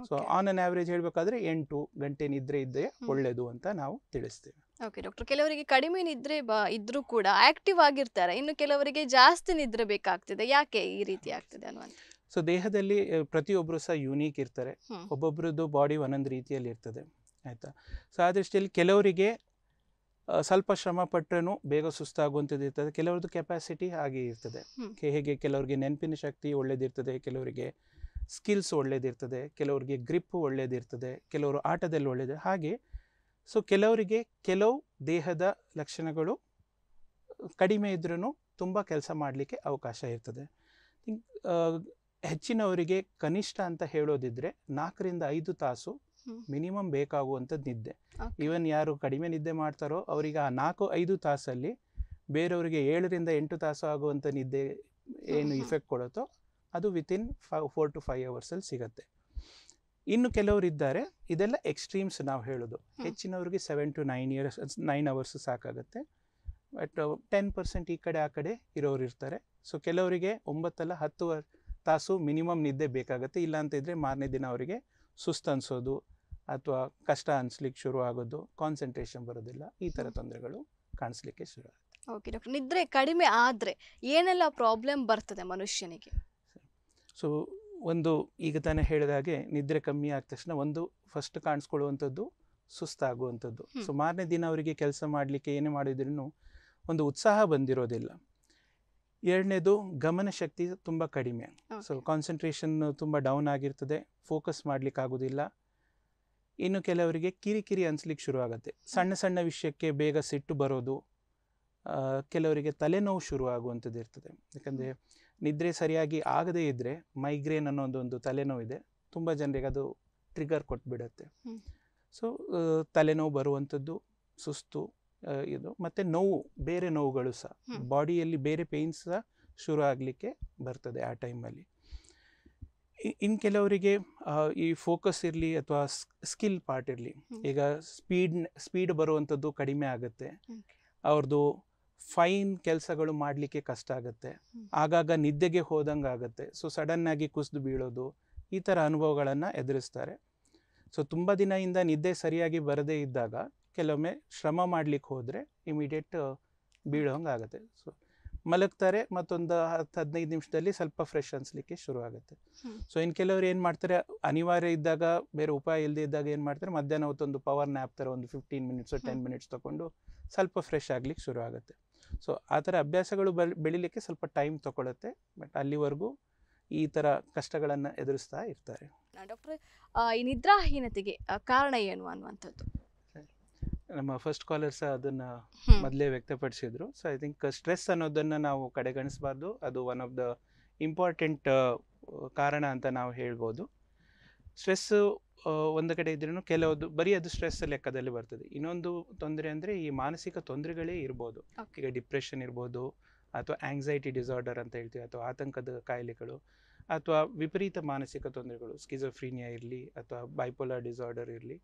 ಸೊ ಆನ್ ಅನ್ ಆವ್ರೇಜ್ ಹೇಳಬೇಕಾದ್ರೆ ಎಂಟು ಗಂಟೆ ನಿದ್ರೆ ಇದ್ರೆ ಒಳ್ಳೇದು ಅಂತ ನಾವು ತಿಳಿಸ್ತೇವೆ ಓಕೆ ಡಾಕ್ಟರ್ ಕೆಲವರಿಗೆ ಕಡಿಮೆ ನಿದ್ರೆ ಬಾ ಇದ್ರೂ ಕೂಡ ಆಕ್ಟಿವ್ ಆಗಿರ್ತಾರೆ ಇನ್ನು ಕೆಲವರಿಗೆ ಜಾಸ್ತಿ ನಿದ್ರೆ ಬೇಕಾಗ್ತದೆ ಯಾಕೆ ಈ ರೀತಿ ಆಗ್ತದೆ ಅನ್ನುವಂಥ ಸೊ ದೇಹದಲ್ಲಿ ಪ್ರತಿಯೊಬ್ಬರು ಸಹ ಯೂನೀಕ್ ಇರ್ತಾರೆ ಒಬ್ಬೊಬ್ರದ್ದು ಬಾಡಿ ಒಂದೊಂದು ರೀತಿಯಲ್ಲಿ ಇರ್ತದೆ ಆಯಿತಾ ಸೊ ಆ ದೃಷ್ಟಿಯಲ್ಲಿ ಕೆಲವರಿಗೆ ಸ್ವಲ್ಪ ಶ್ರಮ ಪಟ್ಟರೂ ಬೇಗ ಸುಸ್ತಾಗುವಂಥದ್ದು ಇರ್ತದೆ ಕೆಲವ್ರದ್ದು ಕೆಪಾಸಿಟಿ ಹಾಗೆ ಇರ್ತದೆ ಹೇಗೆ ಕೆಲವರಿಗೆ ನೆನಪಿನ ಶಕ್ತಿ ಒಳ್ಳೇದಿರ್ತದೆ ಕೆಲವರಿಗೆ ಸ್ಕಿಲ್ಸ್ ಒಳ್ಳೆಯದಿರ್ತದೆ ಕೆಲವರಿಗೆ ಗ್ರಿಪ್ ಒಳ್ಳೆಯದಿರ್ತದೆ ಕೆಲವರು ಆಟದಲ್ಲಿ ಒಳ್ಳೆಯದು ಹಾಗೆ ಸೊ ಕೆಲವರಿಗೆ ಕೆಲವು ದೇಹದ ಲಕ್ಷಣಗಳು ಕಡಿಮೆ ಇದ್ರೂ ತುಂಬ ಕೆಲಸ ಮಾಡಲಿಕ್ಕೆ ಅವಕಾಶ ಇರ್ತದೆ ಹೆಚ್ಚಿನವರಿಗೆ ಕನಿಷ್ಠ ಅಂತ ಹೇಳೋದಿದ್ರೆ ನಾಲ್ಕರಿಂದ ಐದು ತಾಸು ಮಿನಿಮಮ್ ಬೇಕಾಗುವಂಥದ್ದು ನಿದ್ದೆ ಈವನ್ ಯಾರು ಕಡಿಮೆ ನಿದ್ದೆ ಮಾಡ್ತಾರೋ ಅವರಿಗೆ ಆ ನಾಲ್ಕು ಐದು ತಾಸಲ್ಲಿ ಬೇರೆಯವರಿಗೆ ಏಳರಿಂದ ಎಂಟು ತಾಸು ಆಗುವಂಥ ನಿದ್ದೆ ಏನು ಇಫೆಕ್ಟ್ ಕೊಡುತ್ತೋ ಅದು within five four to five ಅವರ್ಸಲ್ಲಿ ಸಿಗುತ್ತೆ ಇನ್ನು ಕೆಲವರು ಇದ್ದಾರೆ ಇದೆಲ್ಲ ಎಕ್ಸ್ಟ್ರೀಮ್ಸ್ ನಾವು ಹೇಳೋದು ಹೆಚ್ಚಿನವ್ರಿಗೆ seven to nine years nine hours ಸಾಕಾಗುತ್ತೆ ಬಟ್ ಟೆನ್ ಪರ್ಸೆಂಟ್ ಈ ಕಡೆ ಆ ಕಡೆ ಇರೋರು ಇರ್ತಾರೆ ಸೊ ಕೆಲವರಿಗೆ ಒಂಬತ್ತಲ್ಲ ಹತ್ತು ತಾಸು ಮಿನಿಮಮ್ ನಿದ್ದೆ ಬೇಕಾಗುತ್ತೆ ಇಲ್ಲ ಅಂತ ಇದ್ರೆ ಮಾರನೇ ದಿನ ಅವರಿಗೆ ಸುಸ್ತು ಅನಿಸೋದು ಅಥವಾ ಕಷ್ಟ ಅನಿಸ್ಲಿಕ್ಕೆ ಶುರು ಆಗೋದು ಕಾನ್ಸಂಟ್ರೇಷನ್ ಬರೋದಿಲ್ಲ ಈ ಥರ ತೊಂದರೆಗಳು ಕಾಣಿಸ್ಲಿಕ್ಕೆ ಶುರು ಆಗುತ್ತೆ ಓಕೆ ಡಾಕ್ಟರ್ ನಿದ್ರೆ ಕಡಿಮೆ ಆದರೆ ಏನೆಲ್ಲ ಪ್ರಾಬ್ಲಮ್ ಬರ್ತದೆ ಮನುಷ್ಯನಿಗೆ ಸೊ ಒಂದು ಈಗ ತಾನೇ ಹೇಳಿದ ಹಾಗೆ ನಿದ್ರೆ ಕಮ್ಮಿ ಆದ ತಕ್ಷಣ ಒಂದು ಫಸ್ಟ್ ಕಾಣಿಸ್ಕೊಳ್ಳುವಂಥದ್ದು ಸುಸ್ತಾಗುವಂಥದ್ದು ಸೊ ಮಾರನೇ ದಿನ ಅವರಿಗೆ ಕೆಲಸ ಮಾಡಲಿಕ್ಕೆ ಏನೇ ಮಾಡಿದ್ರೂ ಒಂದು ಉತ್ಸಾಹ ಬಂದಿರೋದಿಲ್ಲ ಎರಡನೇದು ಗಮನ ಶಕ್ತಿ ತುಂಬ ಕಡಿಮೆ ಸೊ ಕಾನ್ಸಂಟ್ರೇಷನ್ ತುಂಬ ಡೌನ್ ಆಗಿರ್ತದೆ ಫೋಕಸ್ ಮಾಡಲಿಕ್ಕೆ ಆಗೋದಿಲ್ಲ ಇನ್ನು ಕೆಲವರಿಗೆ ಕಿರಿಕಿರಿ ಅನಿಸ್ಲಿಕ್ಕೆ ಶುರು ಆಗುತ್ತೆ ಸಣ್ಣ ಸಣ್ಣ ವಿಷಯಕ್ಕೆ ಬೇಗ ಸಿಟ್ಟು ಬರೋದು ಕೆಲವರಿಗೆ ತಲೆನೋವು ಶುರು ಆಗುವಂಥದ್ದು ಇರ್ತದೆ ಯಾಕಂದರೆ ನಿದ್ರೆ ಸರಿಯಾಗಿ ಆಗದೇ ಇದ್ದರೆ ಮೈಗ್ರೇನ್ ಅನ್ನೋ ಒಂದು ತಲೆನೋವಿದೆ ತುಂಬ ಜನರಿಗೆ ಅದು ಟ್ರಿಗರ್ ಕೊಟ್ಬಿಡುತ್ತೆ ಸೊ ತಲೆನೋವು ಬರುವಂಥದ್ದು ಸುಸ್ತು ಇದು ಮತ್ತು ನೋವು ಬೇರೆ ನೋವುಗಳು ಸಹ ಬಾಡಿಯಲ್ಲಿ ಬೇರೆ ಪೇಯ್ನ್ಸ್ ಸಹ ಶುರು ಆಗಲಿಕ್ಕೆ ಬರ್ತದೆ ಆ ಟೈಮಲ್ಲಿ ಇನ್ನು ಕೆಲವರಿಗೆ ಈ ಫೋಕಸ್ ಇರಲಿ ಅಥವಾ ಸ್ಕಿಲ್ ಪಾರ್ಟ್ ಇರಲಿ ಈಗ ಸ್ಪೀಡ್ ಸ್ಪೀಡ್ ಬರುವಂಥದ್ದು ಕಡಿಮೆ ಆಗುತ್ತೆ ಅವ್ರದ್ದು ಫೈನ್ ಕೆಲಸಗಳು ಮಾಡಲಿಕ್ಕೆ ಕಷ್ಟ ಆಗುತ್ತೆ ಆಗಾಗ ನಿದ್ದೆಗೆ ಹೋದಂಗೆ ಆಗುತ್ತೆ ಸೊ ಸಡನ್ನಾಗಿ ಕುಸಿದು ಬೀಳೋದು ಈ ಥರ ಅನುಭವಗಳನ್ನು ಎದುರಿಸ್ತಾರೆ ಸೊ ತುಂಬ ದಿನದಿಂದ ನಿದ್ದೆ ಸರಿಯಾಗಿ ಬರದೇ ಇದ್ದಾಗ ಕೆಲವೊಮ್ಮೆ ಶ್ರಮ ಮಾಡಲಿಕ್ಕೆ ಹೋದರೆ ಇಮಿಡಿಯೇಟ್ ಬೀಳೋಂಗೆ ಆಗುತ್ತೆ ಸೊ ಮಲಗ್ತಾರೆ ಮತ್ತೊಂದು ಹತ್ತು ಹದಿನೈದು ನಿಮಿಷದಲ್ಲಿ ಸ್ವಲ್ಪ ಫ್ರೆಶ್ ಅನಿಸ್ಲಿಕ್ಕೆ ಶುರು ಆಗುತ್ತೆ ಸೊ ಇನ್ನು ಕೆಲವರು ಏನು ಮಾಡ್ತಾರೆ ಅನಿವಾರ್ಯ ಇದ್ದಾಗ ಬೇರೆ ಉಪಾಯ ಇಲ್ಲದೆ ಇದ್ದಾಗ ಏನು ಮಾಡ್ತಾರೆ ಮಧ್ಯಾಹ್ನ ಹೊತ್ತೊಂದು ಪವರ್ ನ್ಯಾಪ್ ಥರ ಒಂದು ಫಿಫ್ಟೀನ್ ಮಿನಿಟ್ಸು ಟೆನ್ ಮಿನಿಟ್ಸ್ ತೊಗೊಂಡು ಸ್ವಲ್ಪ ಫ್ರೆಶ್ ಆಗ್ಲಿಕ್ಕೆ ಶುರು ಆಗುತ್ತೆ ಸೊ ಆ ಥರ ಅಭ್ಯಾಸಗಳು ಬೆಳಿಲಿಕ್ಕೆ ಸ್ವಲ್ಪ ಟೈಮ್ ತೊಗೊಳುತ್ತೆ ಬಟ್ ಅಲ್ಲಿವರೆಗೂ ಈ ಥರ ಕಷ್ಟಗಳನ್ನು ಎದುರಿಸ್ತಾ ಇರ್ತಾರೆ ಡಾಕ್ಟ್ರೆ ಈ ನಿದ್ರಾಹೀನತೆಗೆ ಕಾರಣ ಏನು ಅನ್ನುವಂಥದ್ದು ನಮ್ಮ ಫಸ್ಟ್ ಕಾಲರ್ ಸಹ ಅದನ್ನ ಮೊದಲೇ ವ್ಯಕ್ತಪಡಿಸಿದ್ರು ಸೊ ಐ ಥಿಂಕ್ ಸ್ಟ್ರೆಸ್ ಅನ್ನೋದನ್ನ ನಾವು ಕಡೆಗಣಿಸಬಾರ್ದು ಅದು ಒನ್ ಆಫ್ ದ ಇಂಪಾರ್ಟೆಂಟ್ ಕಾರಣ ಅಂತ ನಾವು ಹೇಳ್ಬೋದು ಸ್ಟ್ರೆಸ್ ಒಂದು ಕಡೆ ಇದ್ರೂ ಕೆಲವೊಂದು ಬರೀ ಅದು ಸ್ಟ್ರೆಸ್ ಲೆಕ್ಕದಲ್ಲಿ ಬರ್ತದೆ ಇನ್ನೊಂದು ತೊಂದರೆ ಅಂದರೆ ಈ ಮಾನಸಿಕ ತೊಂದರೆಗಳೇ ಇರ್ಬೋದು ಈಗ ಡಿಪ್ರೆಷನ್ ಇರ್ಬೋದು ಅಥವಾ ಆಂಗ್ಸೈಟಿ ಡಿಸಾರ್ಡರ್ ಅಂತ ಹೇಳ್ತೀವಿ ಅಥವಾ ಆತಂಕದ ಕಾಯಿಲೆಗಳು ಅಥವಾ ವಿಪರೀತ ಮಾನಸಿಕ ತೊಂದರೆಗಳು ಸ್ಕಿಜೋಫ್ರೀನಿಯಾ ಇರಲಿ ಅಥವಾ ಬೈಪೋಲಾರ್ ಡಿಸಾರ್ಡರ್ ಇರಲಿ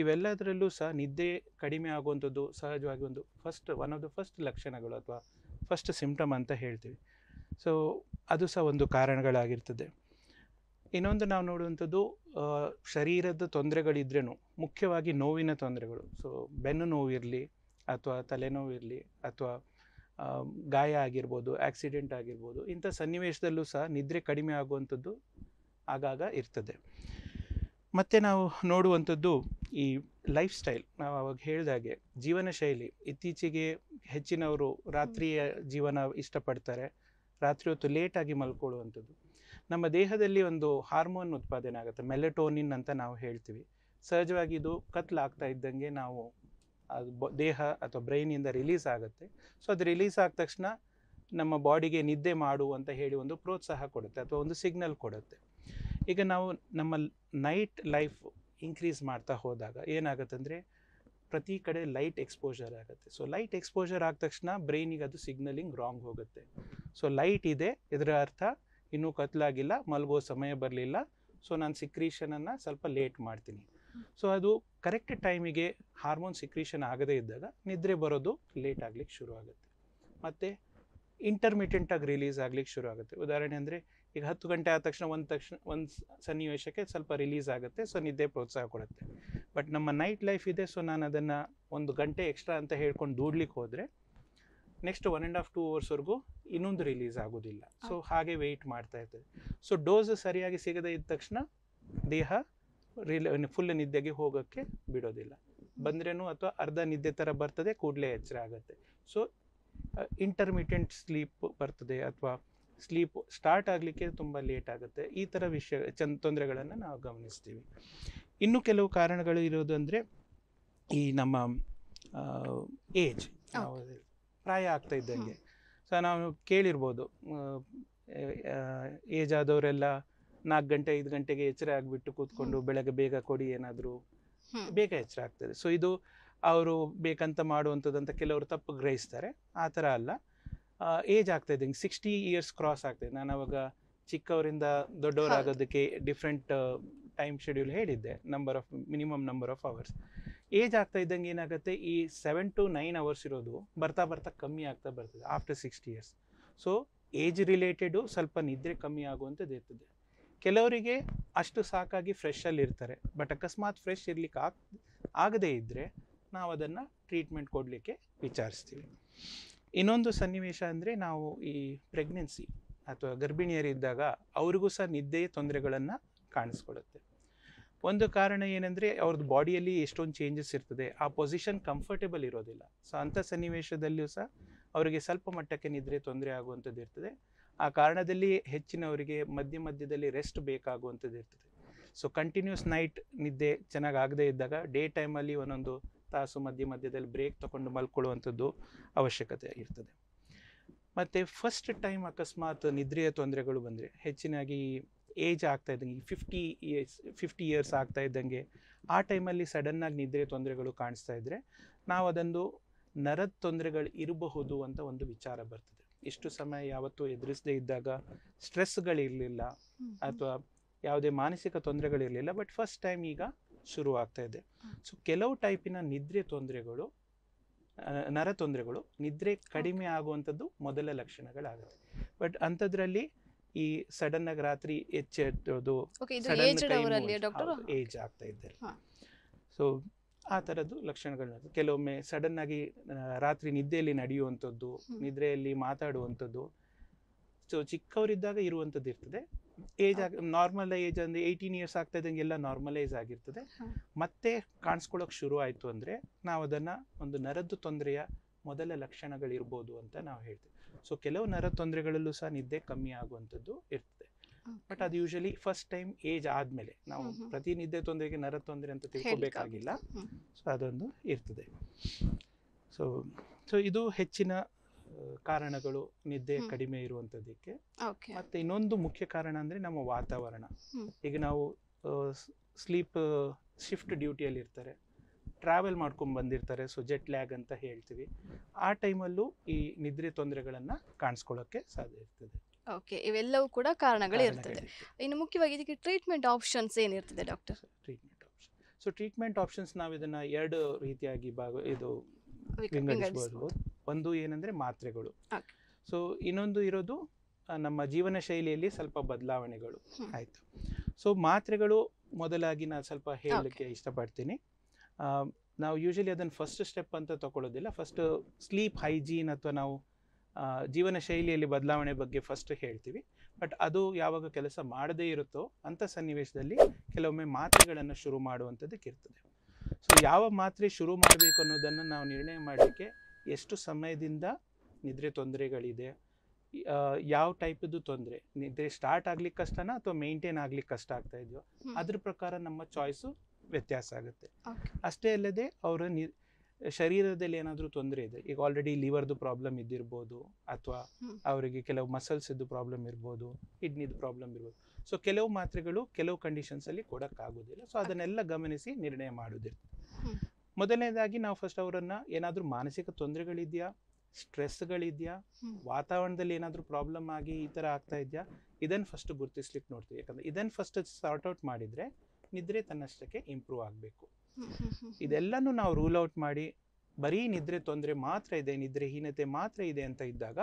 ಇವೆಲ್ಲದರಲ್ಲೂ ಸಹ ನಿದ್ದೆ ಕಡಿಮೆ ಆಗುವಂಥದ್ದು ಸಹಜವಾಗಿ ಒಂದು first one of the first ಲಕ್ಷಣಗಳು ಅಥವಾ ಫಸ್ಟ್ ಸಿಂಪ್ಟಮ್ ಅಂತ ಹೇಳ್ತೀವಿ ಸೊ ಅದು ಸಹ ಒಂದು ಕಾರಣಗಳಾಗಿರ್ತದೆ ಇನ್ನೊಂದು ನಾವು ನೋಡುವಂಥದ್ದು ಶರೀರದ ತೊಂದರೆಗಳಿದ್ರೂ ಮುಖ್ಯವಾಗಿ ನೋವಿನ ತೊಂದರೆಗಳು ಸೊ ಬೆನ್ನು ನೋವಿರಲಿ ಅಥವಾ ತಲೆನೋವಿರಲಿ ಅಥವಾ ಗಾಯ ಆಗಿರ್ಬೋದು ಆಕ್ಸಿಡೆಂಟ್ ಆಗಿರ್ಬೋದು ಇಂಥ ಸನ್ನಿವೇಶದಲ್ಲೂ ಸಹ ನಿದ್ರೆ ಕಡಿಮೆ ಆಗುವಂಥದ್ದು ಆಗಾಗ ಇರ್ತದೆ ಮತ್ತು ನಾವು ನೋಡುವಂಥದ್ದು ಈ ಲೈಫ್ ಸ್ಟೈಲ್ ನಾವು ಅವಾಗ ಹೇಳಿದಾಗೆ ಜೀವನ ಶೈಲಿ ಇತ್ತೀಚೆಗೆ ಹೆಚ್ಚಿನವರು ರಾತ್ರಿಯ ಜೀವನ ಇಷ್ಟಪಡ್ತಾರೆ ರಾತ್ರಿ ಹೊತ್ತು ಲೇಟಾಗಿ ಮಲ್ಕೊಳ್ಳುವಂಥದ್ದು ನಮ್ಮ ದೇಹದಲ್ಲಿ ಒಂದು ಹಾರ್ಮೋನ್ ಉತ್ಪಾದನೆ ಆಗುತ್ತೆ ಮೆಲೆಟೋನಿನ್ ಅಂತ ನಾವು ಹೇಳ್ತೀವಿ ಸಹಜವಾಗಿ ಇದು ಕತ್ಲಾಗ್ತಾ ಇದ್ದಂಗೆ ನಾವು ಅದು ದೇಹ ಅಥವಾ ಬ್ರೈನಿಂದ ರಿಲೀಸ್ ಆಗುತ್ತೆ ಸೊ ಅದು ರಿಲೀಸ್ ಆದ ತಕ್ಷಣ ನಮ್ಮ ಬಾಡಿಗೆ ನಿದ್ದೆ ಮಾಡು ಅಂತ ಹೇಳಿ ಒಂದು ಪ್ರೋತ್ಸಾಹ ಕೊಡುತ್ತೆ ಅಥವಾ ಒಂದು ಸಿಗ್ನಲ್ ಕೊಡುತ್ತೆ ಈಗ ನಾವು ನಮ್ಮ ನೈಟ್ ಲೈಫ್ ಇನ್ಕ್ರೀಸ್ ಮಾಡ್ತಾ ಹೋದಾಗ ಏನಾಗುತ್ತೆ ಅಂದರೆ ಪ್ರತಿ ಕಡೆ ಲೈಟ್ ಎಕ್ಸ್ಪೋಜರ್ ಆಗುತ್ತೆ ಸೊ ಲೈಟ್ ಎಕ್ಸ್ಪೋಜರ್ ಆದ ತಕ್ಷಣ ಬ್ರೈನಿಗೆ ಅದು ಸಿಗ್ನಲಿಂಗ್ ರಾಂಗ್ ಹೋಗುತ್ತೆ ಸೊ ಲೈಟ್ ಇದೆ ಇದರ ಅರ್ಥ ಇನ್ನೂ ಕತ್ಲಾಗಿಲ್ಲ ಮಲಗೋ ಸಮಯ ಬರಲಿಲ್ಲ ಸೊ ನಾನು ಸಿಕ್ರೀಷನನ್ನು ಸ್ವಲ್ಪ ಲೇಟ್ ಮಾಡ್ತೀನಿ ಸೊ ಅದು ಕರೆಕ್ಟ್ ಟೈಮಿಗೆ ಹಾರ್ಮೋನ್ ಸಿಕ್ರೀಷನ್ ಆಗದೇ ಇದ್ದಾಗ ನಿದ್ರೆ ಬರೋದು ಲೇಟ್ ಆಗಲಿಕ್ಕೆ ಶುರು ಆಗುತ್ತೆ ಮತ್ತು ಇಂಟರ್ಮಿಟೆಂಟ್ ಆಗಿ ರಿಲೀಸ್ ಆಗ್ಲಿಕ್ಕೆ ಶುರು ಆಗುತ್ತೆ ಉದಾಹರಣೆ ಅಂದರೆ ಈಗ ಹತ್ತು ಗಂಟೆ ಆದ ತಕ್ಷಣ ಒಂದು ತಕ್ಷಣ ಒಂದು ಸನ್ನಿವೇಶಕ್ಕೆ ಸ್ವಲ್ಪ ರಿಲೀಸ್ ಆಗುತ್ತೆ ಸೊ ನಿದ್ದೆ ಪ್ರೋತ್ಸಾಹ ಕೊಡುತ್ತೆ ಬಟ್ ನಮ್ಮ ನೈಟ್ ಲೈಫ್ ಇದೆ ಸೊ ನಾನು ಅದನ್ನು ಒಂದು ಗಂಟೆ ಎಕ್ಸ್ಟ್ರಾ ಅಂತ ಹೇಳ್ಕೊಂಡು ದೂಡ್ಲಿಕ್ಕೆ ಹೋದರೆ next one and half two ಅವರ್ಸ್ವರೆಗೂ ಇನ್ನೊಂದು ರಿಲೀಸ್ ಆಗೋದಿಲ್ಲ ಸೊ ಹಾಗೆ ವೆಯ್ಟ್ ಮಾಡ್ತಾ ಇರ್ತದೆ ಸೊ ಡೋಸ್ ಸರಿಯಾಗಿ ಸಿಗದೇ ಇದ್ದ ತಕ್ಷಣ ದೇಹ ರಿಲ ಫುಲ್ ನಿದ್ದೆಗೆ ಹೋಗೋಕ್ಕೆ ಬಿಡೋದಿಲ್ಲ ಬಂದ್ರೇನು ಅಥವಾ ಅರ್ಧ ನಿದ್ದೆ ಥರ ಬರ್ತದೆ ಕೂಡಲೇ ಎಚ್ಚರ ಆಗುತ್ತೆ ಸೊ ಇಂಟರ್ಮಿಟೆಂಟ್ ಸ್ಲೀಪ್ ಬರ್ತದೆ ಅಥವಾ ಸ್ಲೀಪ್ ಸ್ಟಾರ್ಟ್ ಆಗಲಿಕ್ಕೆ ತುಂಬ ಲೇಟ್ ಆಗುತ್ತೆ ಈ ಥರ ವಿಷಯ ಚಂದ ತೊಂದರೆಗಳನ್ನು ನಾವು ಗಮನಿಸ್ತೀವಿ ಇನ್ನು ಕೆಲವು ಕಾರಣಗಳು ಇರೋದು ಅಂದರೆ ಈ ನಮ್ಮ ಏಜ್ ಪ್ರಾಯ ಆಗ್ತಾ ಇದ್ದಂಗೆ ಸೊ ನಾವು ಕೇಳಿರ್ಬೋದು ಏಜ್ ಆದವರೆಲ್ಲ ನಾಲ್ಕು ಗಂಟೆ ಐದು ಗಂಟೆಗೆ ಎಚ್ಚರ ಆಗಿಬಿಟ್ಟು ಕೂತ್ಕೊಂಡು ಬೆಳಗ್ಗೆ ಬೇಗ ಕೊಡಿ ಏನಾದರೂ ಬೇಗ ಎಚ್ಚರ ಆಗ್ತದೆ ಸೊ ಇದು ಅವರು ಬೇಕಂತ ಮಾಡುವಂಥದ್ದಂತ ಕೆಲವರು ತಪ್ಪು ಗ್ರಹಿಸ್ತಾರೆ ಆ ಥರ ಅಲ್ಲ ಏಜ್ ಆಗ್ತಾಯಿದೆ ಹಿಂಗೆ ಸಿಕ್ಸ್ಟಿ ಇಯರ್ಸ್ ಕ್ರಾಸ್ ಆಗ್ತಾಯಿದೆ ನಾನು ಅವಾಗ ಚಿಕ್ಕವರಿಂದ ದೊಡ್ಡವರಾಗೋದಕ್ಕೆ ಡಿಫ್ರೆಂಟ್ ಟೈಮ್ ಶೆಡ್ಯೂಲ್ ಹೇಳಿದ್ದೆ number of minimum number of hours age ಆಗ್ತಾ ಇದ್ದಂಗೆ ಏನಾಗುತ್ತೆ ಈ ಸೆವೆನ್ ಟು ನೈನ್ ಅವರ್ಸ್ ಇರೋದು ಬರ್ತಾ ಬರ್ತಾ ಕಮ್ಮಿ ಆಗ್ತಾ ಬರ್ತದೆ after sixty years so age related ಸ್ವಲ್ಪ ನಿದ್ರೆ ಕಮ್ಮಿ ಆಗುವಂಥದ್ದು ಇರ್ತದೆ ಕೆಲವರಿಗೆ ಅಷ್ಟು ಸಾಕಾಗಿ ಫ್ರೆಶಲ್ಲಿ ಇರ್ತಾರೆ ಬಟ್ ಅಕಸ್ಮಾತ್ ಫ್ರೆಶ್ ಇರ್ಲಿಕ್ಕೆ ಆಗ ಆಗದೇ ಇದ್ದರೆ ನಾವು ಅದನ್ನು ಟ್ರೀಟ್ಮೆಂಟ್ ಕೊಡಲಿಕ್ಕೆ ವಿಚಾರಿಸ್ತೀವಿ ಇನ್ನೊಂದು ಸನ್ನಿವೇಶ ಅಂದರೆ ನಾವು ಈ ಪ್ರೆಗ್ನೆನ್ಸಿ ಅಥವಾ ಗರ್ಭಿಣಿಯರಿದ್ದಾಗ ಅವ್ರಿಗೂ ಸಹ ನಿದ್ದೆಯ ತೊಂದರೆಗಳನ್ನು ಕಾಣಿಸ್ಕೊಳ್ಳುತ್ತೆ ಒಂದು ಕಾರಣ ಏನಂದರೆ ಅವ್ರದ್ದು ಬಾಡಿಯಲ್ಲಿ ಎಷ್ಟೊಂದು ಚೇಂಜಸ್ ಇರ್ತದೆ ಆ ಪೊಸಿಷನ್ ಕಂಫರ್ಟೇಬಲ್ ಇರೋದಿಲ್ಲ ಸೊ ಅಂಥ ಸನ್ನಿವೇಶದಲ್ಲಿಯೂ ಸಹ ಅವರಿಗೆ ಸ್ವಲ್ಪ ಮಟ್ಟಕ್ಕೆ ನಿದ್ರೆ ತೊಂದರೆ ಆಗುವಂಥದ್ದು ಇರ್ತದೆ ಆ ಕಾರಣದಲ್ಲಿ ಹೆಚ್ಚಿನವರಿಗೆ ಮಧ್ಯ ಮಧ್ಯದಲ್ಲಿ ರೆಸ್ಟ್ ಬೇಕಾಗುವಂಥದ್ದು ಇರ್ತದೆ ಸೊ ಕಂಟಿನ್ಯೂಸ್ ನೈಟ್ ನಿದ್ದೆ ಚೆನ್ನಾಗಿ ಆಗದೇ ಇದ್ದಾಗ ಡೇ ಟೈಮಲ್ಲಿ ಒಂದೊಂದು ತಾಸು ಮಧ್ಯ ಮಧ್ಯದಲ್ಲಿ ಬ್ರೇಕ್ ತೊಗೊಂಡು ಮಲ್ಕೊಳ್ಳುವಂಥದ್ದು ಅವಶ್ಯಕತೆ ಇರ್ತದೆ ಮತ್ತು ಫಸ್ಟ್ ಟೈಮ್ ಅಕಸ್ಮಾತ್ ನಿದ್ರೆಯ ತೊಂದರೆಗಳು ಬಂದರೆ ಹೆಚ್ಚಿನಾಗಿ ಏಜ್ ಆಗ್ತಾ ಇದ್ದಂಗೆ ಫಿಫ್ಟಿ ಇಯರ್ಸ್ ಫಿಫ್ಟಿ ಇಯರ್ಸ್ ಆಗ್ತಾ ಇದ್ದಂಗೆ ಆ ಟೈಮಲ್ಲಿ ಸಡನ್ನಾಗಿ ನಿದ್ರೆ ತೊಂದರೆಗಳು ಕಾಣಿಸ್ತಾ ಇದ್ದರೆ ನಾವು ಅದೊಂದು ನರದ ತೊಂದರೆಗಳು ಇರಬಹುದು ಅಂತ ಒಂದು ವಿಚಾರ ಬರ್ತದೆ ಇಷ್ಟು ಸಮಯ ಯಾವತ್ತೂ ಎದುರಿಸದೇ ಇದ್ದಾಗ ಸ್ಟ್ರೆಸ್ಗಳಿರಲಿಲ್ಲ ಅಥವಾ ಯಾವುದೇ ಮಾನಸಿಕ ತೊಂದರೆಗಳಿರಲಿಲ್ಲ ಬಟ್ ಫಸ್ಟ್ ಟೈಮ್ ಈಗ ಶುರು ಆಗ್ತಾ ಇದೆ ಸೊ ಕೆಲವು ಟೈಪಿನ ನಿದ್ರೆ ತೊಂದರೆಗಳು ನರ ತೊಂದರೆಗಳು ನಿದ್ರೆ ಕಡಿಮೆ ಆಗುವಂಥದ್ದು ಮೊದಲ ಲಕ್ಷಣಗಳಾಗುತ್ತೆ ಬಟ್ ಅಂಥದ್ರಲ್ಲಿ ಈ ಸಡನ್ ಆಗಿ ರಾತ್ರಿ ಎಚ್ಚೆತ್ತೋದು ಏಜ್ ಆಗ್ತಾ ಇದ್ದಾರೆ ಸೊ ಆ ಥರದ್ದು ಲಕ್ಷಣಗಳು ಕೆಲವೊಮ್ಮೆ ಸಡನ್ ಆಗಿ ರಾತ್ರಿ ನಿದ್ದೆಯಲ್ಲಿ ನಡೆಯುವಂಥದ್ದು ನಿದ್ರೆಯಲ್ಲಿ ಮಾತಾಡುವಂಥದ್ದು ಸೊ ಚಿಕ್ಕವರಿದ್ದಾಗ ಇರುವಂಥದ್ದು ಇರ್ತದೆ ಏಜ್ ಆಗಿ ನಾರ್ಮಲ್ ಏಜ್ ಅಂದ್ರೆ ಏಯ್ಟೀನ್ ಇಯರ್ಸ್ ಆಗ್ತಾ ಇದ್ದಂಗೆ ಎಲ್ಲ ನಾರ್ಮಲೈಸ್ ಆಗಿರ್ತದೆ ಮತ್ತೆ ಕಾಣಿಸ್ಕೊಳ್ಳೋಕೆ ಶುರು ಆಯಿತು ಅಂದರೆ ನಾವು ಅದನ್ನು ಒಂದು ನರದ್ದು ತೊಂದರೆಯ ಮೊದಲ ಲಕ್ಷಣಗಳಿರ್ಬೋದು ಅಂತ ನಾವು ಹೇಳ್ತೀವಿ ಸೊ ಕೆಲವು ನರ ತೊಂದರೆಗಳಲ್ಲೂ ಸಹ ನಿದ್ದೆ ಕಮ್ಮಿ ಆಗುವಂಥದ್ದು ಇರ್ತದೆ ಬಟ್ ಅದು ಯೂಶಲಿ ಫಸ್ಟ್ ಟೈಮ್ ಏಜ್ ಆದಮೇಲೆ ನಾವು ಪ್ರತಿ ನಿದ್ದೆ ತೊಂದರೆಗೆ ನರ ತೊಂದರೆ ಅಂತ ತಿಳ್ಕೊಬೇಕಾಗಿಲ್ಲ ಸೊ ಅದೊಂದು ಇರ್ತದೆ ಸೊ ಸೊ ಇದು ಹೆಚ್ಚಿನ ಕಾರಣಗಳು ನಿದ್ದೆ ಕಡಿಮೆ ಇರುವಂಥದ್ದಕ್ಕೆ ಮತ್ತೆ ಇನ್ನೊಂದು ಮುಖ್ಯ ಕಾರಣ ಅಂದ್ರೆ ನಮ್ಮ ವಾತಾವರಣ ಈಗ ನಾವು ಸ್ಲೀಪ್ ಶಿಫ್ಟ್ ಡ್ಯೂಟಿಯಲ್ಲಿ ಇರ್ತಾರೆ ಟ್ರಾವೆಲ್ ಮಾಡ್ಕೊಂಡು ಬಂದಿರ್ತಾರೆ ಸೊ ಜೆಟ್ ಲ್ಯಾಗ್ ಅಂತ ಹೇಳ್ತೀವಿ ಆ ಟೈಮಲ್ಲೂ ಈ ನಿದ್ರೆ ತೊಂದರೆಗಳನ್ನು ಕಾಣಿಸ್ಕೊಳ್ಳೋಕ್ಕೆ ಸಾಧ್ಯ ಇರ್ತದೆ ಓಕೆ ಇವೆಲ್ಲವೂ ಕೂಡ ಕಾರಣಗಳು ಇರ್ತದೆ ಇನ್ನು ಮುಖ್ಯವಾಗಿ ಇದಕ್ಕೆ ಟ್ರೀಟ್ಮೆಂಟ್ ಆಪ್ಷನ್ಸ್ ಏನಿರ್ತದೆ doctor treatment option so treatment options ನಾವು ಇದನ್ನು ಎರಡು ರೀತಿಯಾಗಿ ಭಾಗ ಇದು ವಿಂಗಡಿಸಬಹುದು ಒಂದು ಏನಂದ್ರೆ ಮಾತ್ರೆಗಳು ಸೊ ಇನ್ನೊಂದು ಇರೋದು ನಮ್ಮ ಜೀವನ ಶೈಲಿಯಲ್ಲಿ ಸ್ವಲ್ಪ ಬದಲಾವಣೆಗಳು ಆಯಿತು ಸೊ ಮಾತ್ರೆಗಳು ಮೊದಲಾಗಿ ನಾನು ಸ್ವಲ್ಪ ಹೇಳಲಿಕ್ಕೆ ಇಷ್ಟಪಡ್ತೀನಿ ನಾವು ಯೂಶಲಿ ಅದನ್ನು ಫಸ್ಟ್ ಸ್ಟೆಪ್ ಅಂತ ತಗೊಳ್ಳೋದಿಲ್ಲ ಫಸ್ಟ್ ಸ್ಲೀಪ್ ಹೈಜೀನ್ ಅಥವಾ ನಾವು ಜೀವನ ಶೈಲಿಯಲ್ಲಿ ಬದಲಾವಣೆ ಬಗ್ಗೆ ಫಸ್ಟ್ ಹೇಳ್ತೀವಿ ಬಟ್ ಅದು ಯಾವಾಗ ಕೆಲಸ ಮಾಡದೇ ಇರುತ್ತೋ ಅಂಥ ಸನ್ನಿವೇಶದಲ್ಲಿ ಕೆಲವೊಮ್ಮೆ ಮಾತ್ರೆಗಳನ್ನು ಶುರು ಮಾಡುವಂಥದ್ದಕ್ಕಿರ್ತದೆ ಸೊ ಯಾವ ಮಾತ್ರೆ ಶುರು ಮಾಡಬೇಕು ಅನ್ನೋದನ್ನು ನಾವು ನಿರ್ಣಯ ಮಾಡಲಿಕ್ಕೆ ಎಷ್ಟು ಸಮಯದಿಂದ ನಿದ್ರೆ ತೊಂದರೆಗಳಿದೆ ಯಾವ ಟೈಪ್ದು ತೊಂದರೆ ನಿದ್ರೆ ಸ್ಟಾರ್ಟ್ ಆಗ್ಲಿಕ್ಕೆ ಕಷ್ಟನಾ ಅಥವಾ ಮೇಂಟೈನ್ ಆಗ್ಲಿಕ್ಕೆ ಕಷ್ಟ ಆಗ್ತಾ ಇದೆಯೋ ಅದ್ರ ಪ್ರಕಾರ ನಮ್ಮ ಚಾಯ್ಸು ವ್ಯತ್ಯಾಸ ಆಗುತ್ತೆ ಅಷ್ಟೇ ಅಲ್ಲದೆ ಅವರ ನಿ ಶರೀರದಲ್ಲಿ ಏನಾದರೂ ತೊಂದರೆ ಇದೆ ಈಗ ಆಲ್ರೆಡಿ ಲಿವರ್ದು ಪ್ರಾಬ್ಲಮ್ ಇದ್ದಿರ್ಬೋದು ಅಥವಾ ಅವರಿಗೆ ಕೆಲವು ಮಸಲ್ಸಿದ್ದು ಪ್ರಾಬ್ಲಮ್ ಇರ್ಬೋದು ಕಿಡ್ನಿದು ಪ್ರಾಬ್ಲಮ್ ಇರ್ಬೋದು ಸೊ ಕೆಲವು ಮಾತ್ರೆಗಳು ಕೆಲವು ಕಂಡೀಷನ್ಸಲ್ಲಿ ಕೊಡೋಕ್ಕಾಗೋದಿಲ್ಲ ಸೊ ಅದನ್ನೆಲ್ಲ ಗಮನಿಸಿ ನಿರ್ಣಯ ಮಾಡೋದಿರ್ತದೆ ಮೊದಲನೇದಾಗಿ ನಾವು ಫಸ್ಟ್ ಅವರನ್ನು ಏನಾದರೂ ಮಾನಸಿಕ ತೊಂದರೆಗಳಿದೆಯಾ ಸ್ಟ್ರೆಸ್ಗಳಿದೆಯಾ ವಾತಾವರಣದಲ್ಲಿ ಏನಾದರೂ ಪ್ರಾಬ್ಲಮ್ ಆಗಿ ಈ ಥರ ಆಗ್ತಾ ಇದೆಯಾ ಇದನ್ನು ಫಸ್ಟ್ ಗುರುತಿಸ್ಲಿಕ್ಕೆ ನೋಡ್ತೀವಿ ಯಾಕಂದರೆ ಇದನ್ನು ಫಸ್ಟ್ ಸಾರ್ಟ್ ಔಟ್ ಮಾಡಿದರೆ ನಿದ್ರೆ ತನ್ನಷ್ಟಕ್ಕೆ ಇಂಪ್ರೂವ್ ಆಗಬೇಕು ಇದೆಲ್ಲನೂ ನಾವು ರೂಲ್ ಔಟ್ ಮಾಡಿ ಬರೀ ನಿದ್ರೆ ತೊಂದರೆ ಮಾತ್ರ ಇದೆ ನಿದ್ರೆಹೀನತೆ ಮಾತ್ರ ಇದೆ ಅಂತ ಇದ್ದಾಗ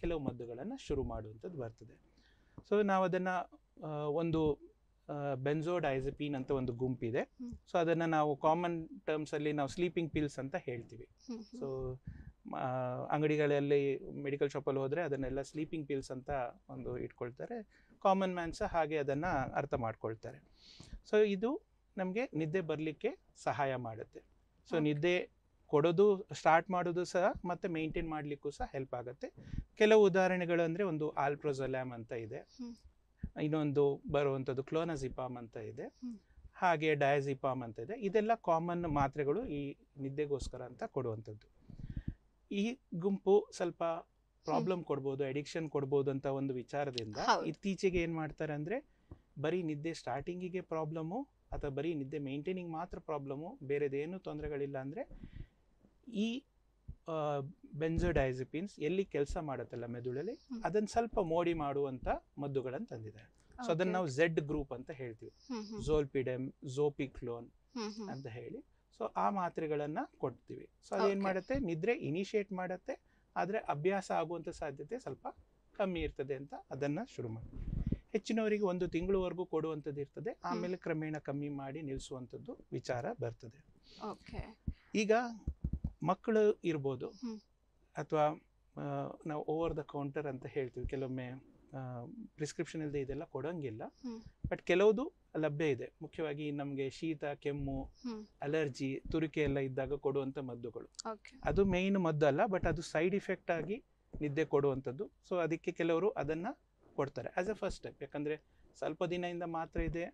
ಕೆಲವು ಮದ್ದುಗಳನ್ನು ಶುರು ಮಾಡುವಂಥದ್ದು ಬರ್ತದೆ ಸೊ ನಾವು ಅದನ್ನು ಒಂದು ಬೆನ್ಸೋಡೈಸಪೀನ್ ಅಂತ ಒಂದು ಗುಂಪಿದೆ ಸೊ ಅದನ್ನು ನಾವು ಕಾಮನ್ ಟರ್ಮ್ಸಲ್ಲಿ ನಾವು ಸ್ಲೀಪಿಂಗ್ ಪಿಲ್ಸ್ ಅಂತ ಹೇಳ್ತೀವಿ ಸೊ ಅಂಗಡಿಗಳಲ್ಲಿ ಮೆಡಿಕಲ್ ಶಾಪಲ್ಲಿ ಹೋದರೆ ಅದನ್ನೆಲ್ಲ ಸ್ಲೀಪಿಂಗ್ ಪಿಲ್ಸ್ ಅಂತ ಒಂದು ಇಟ್ಕೊಳ್ತಾರೆ ಕಾಮನ್ ಮ್ಯಾನ್ ಸಹ ಹಾಗೆ ಅದನ್ನು ಅರ್ಥ ಮಾಡ್ಕೊಳ್ತಾರೆ ಸೊ ಇದು ನಮಗೆ ನಿದ್ದೆ ಬರಲಿಕ್ಕೆ ಸಹಾಯ ಮಾಡುತ್ತೆ ಸೊ ನಿದ್ದೆ ಕೊಡೋದು ಸ್ಟಾರ್ಟ್ ಮಾಡೋದು ಸಹ ಮತ್ತೆ ಮೇಂಟೈನ್ ಮಾಡಲಿಕ್ಕೂ ಸಹ ಹೆಲ್ಪ್ ಆಗುತ್ತೆ ಕೆಲವು ಉದಾಹರಣೆಗಳು ಅಂದರೆ ಒಂದು ಆಲ್ಪ್ರೋಝಲ್ಯಾಮ್ ಅಂತ ಇದೆ ಇನ್ನೊಂದು ಬರುವಂಥದ್ದು ಕ್ಲೋನಜಿಪಾಮ್ ಅಂತ ಇದೆ ಹಾಗೆ ಡಯಾಜಿಪಾಮ್ ಅಂತ ಇದೆ ಇದೆಲ್ಲ ಕಾಮನ್ ಮಾತ್ರೆಗಳು ಈ ನಿದ್ದೆಗೋಸ್ಕರ ಅಂತ ಕೊಡುವಂಥದ್ದು ಈ ಗುಂಪು ಸ್ವಲ್ಪ ಪ್ರಾಬ್ಲಮ್ ಕೊಡ್ಬೋದು ಅಡಿಕ್ಷನ್ ಕೊಡ್ಬೋದು ಅಂತ ಒಂದು ವಿಚಾರದಿಂದ ಇತ್ತೀಚೆಗೆ ಏನು ಮಾಡ್ತಾರೆ ಅಂದರೆ ಬರೀ ನಿದ್ದೆ ಸ್ಟಾರ್ಟಿಂಗಿಗೆ ಪ್ರಾಬ್ಲಮ್ಮು ಅಥವಾ ಬರೀ ನಿದ್ದೆ ಮೇಂಟೈನಿಂಗ್ ಮಾತ್ರ ಪ್ರಾಬ್ಲಮು ಬೇರೆದೇನು ತೊಂದರೆಗಳಿಲ್ಲ ಅಂದರೆ ಈ ಬೆನ್ಸೋಡೈಸಿಪಿನ್ಸ್ ಎಲ್ಲಿ ಕೆಲಸ ಮಾಡುತ್ತಲ್ಲ ಮೆದುಳಲ್ಲಿ ಅದನ್ನ ಸ್ವಲ್ಪ ಮೋಡಿ ಮಾಡುವಂತ ಮದ್ದುಗಳನ್ನು ತಂದಿದೆ ಸೊ ಅದನ್ನ ನಾವು ಝೆಡ್ ಗ್ರೂಪ್ ಅಂತ ಹೇಳ್ತೀವಿ ಝೋಲ್ಪಿಡೆಮ್ ಝೋಪಿಕ್ಲೋನ್ ಅಂತ ಹೇಳಿ ಸೊ ಆ ಮಾತ್ರೆಗಳನ್ನ ಕೊಡ್ತೀವಿ ಸೊ ಅದೇನ್ ಮಾಡುತ್ತೆ ನಿದ್ರೆ ಇನಿಷಿಯೇಟ್ ಮಾಡುತ್ತೆ ಆದ್ರೆ ಅಭ್ಯಾಸ ಆಗುವಂತ ಸಾಧ್ಯತೆ ಸ್ವಲ್ಪ ಕಮ್ಮಿ ಇರ್ತದೆ ಅಂತ ಅದನ್ನ ಶುರು ಮಾಡ್ತೀವಿ ಹೆಚ್ಚಿನವರಿಗೆ ಒಂದು ತಿಂಗಳವರೆಗೂ ಕೊಡುವಂಥದ್ದು ಇರ್ತದೆ ಆಮೇಲೆ ಕ್ರಮೇಣ ಕಮ್ಮಿ ಮಾಡಿ ನಿಲ್ಲಿಸುವಂಥದ್ದು ವಿಚಾರ ಬರ್ತದೆ ಈಗ ಮಕ್ಕಳು ಇರ್ಬೋದು ಅಥವಾ ನಾವು ಓವರ್ ದ ಕೌಂಟರ್ ಅಂತ ಹೇಳ್ತೀವಿ ಕೆಲವೊಮ್ಮೆ ಪ್ರಿಸ್ಕ್ರಿಪ್ಷನ್ ಇಲ್ಲದೆ ಇದೆಲ್ಲ ಕೊಡೋಂಗಿಲ್ಲ ಬಟ್ ಕೆಲವುದು ಲಭ್ಯ ಇದೆ ಮುಖ್ಯವಾಗಿ ನಮಗೆ ಶೀತ ಕೆಮ್ಮು ಅಲರ್ಜಿ ತುರಿಕೆ ಎಲ್ಲ ಇದ್ದಾಗ ಕೊಡುವಂಥ ಮದ್ದುಗಳು ಅದು ಮೇಯ್ನ್ ಮದ್ದು ಅಲ್ಲ ಬಟ್ ಅದು ಸೈಡ್ ಇಫೆಕ್ಟ್ ಆಗಿ ನಿದ್ದೆ ಕೊಡುವಂಥದ್ದು ಸೊ ಅದಕ್ಕೆ ಕೆಲವರು ಅದನ್ನ ಕೊಡ್ತಾರೆ ಆಸ್ ಅ ಫಸ್ಟ್ ಸ್ಟೆಪ್ ಯಾಕಂದ್ರೆ ಸ್ವಲ್ಪ ದಿನದಿಂದ ಮಾತ್ರ ಇದೆ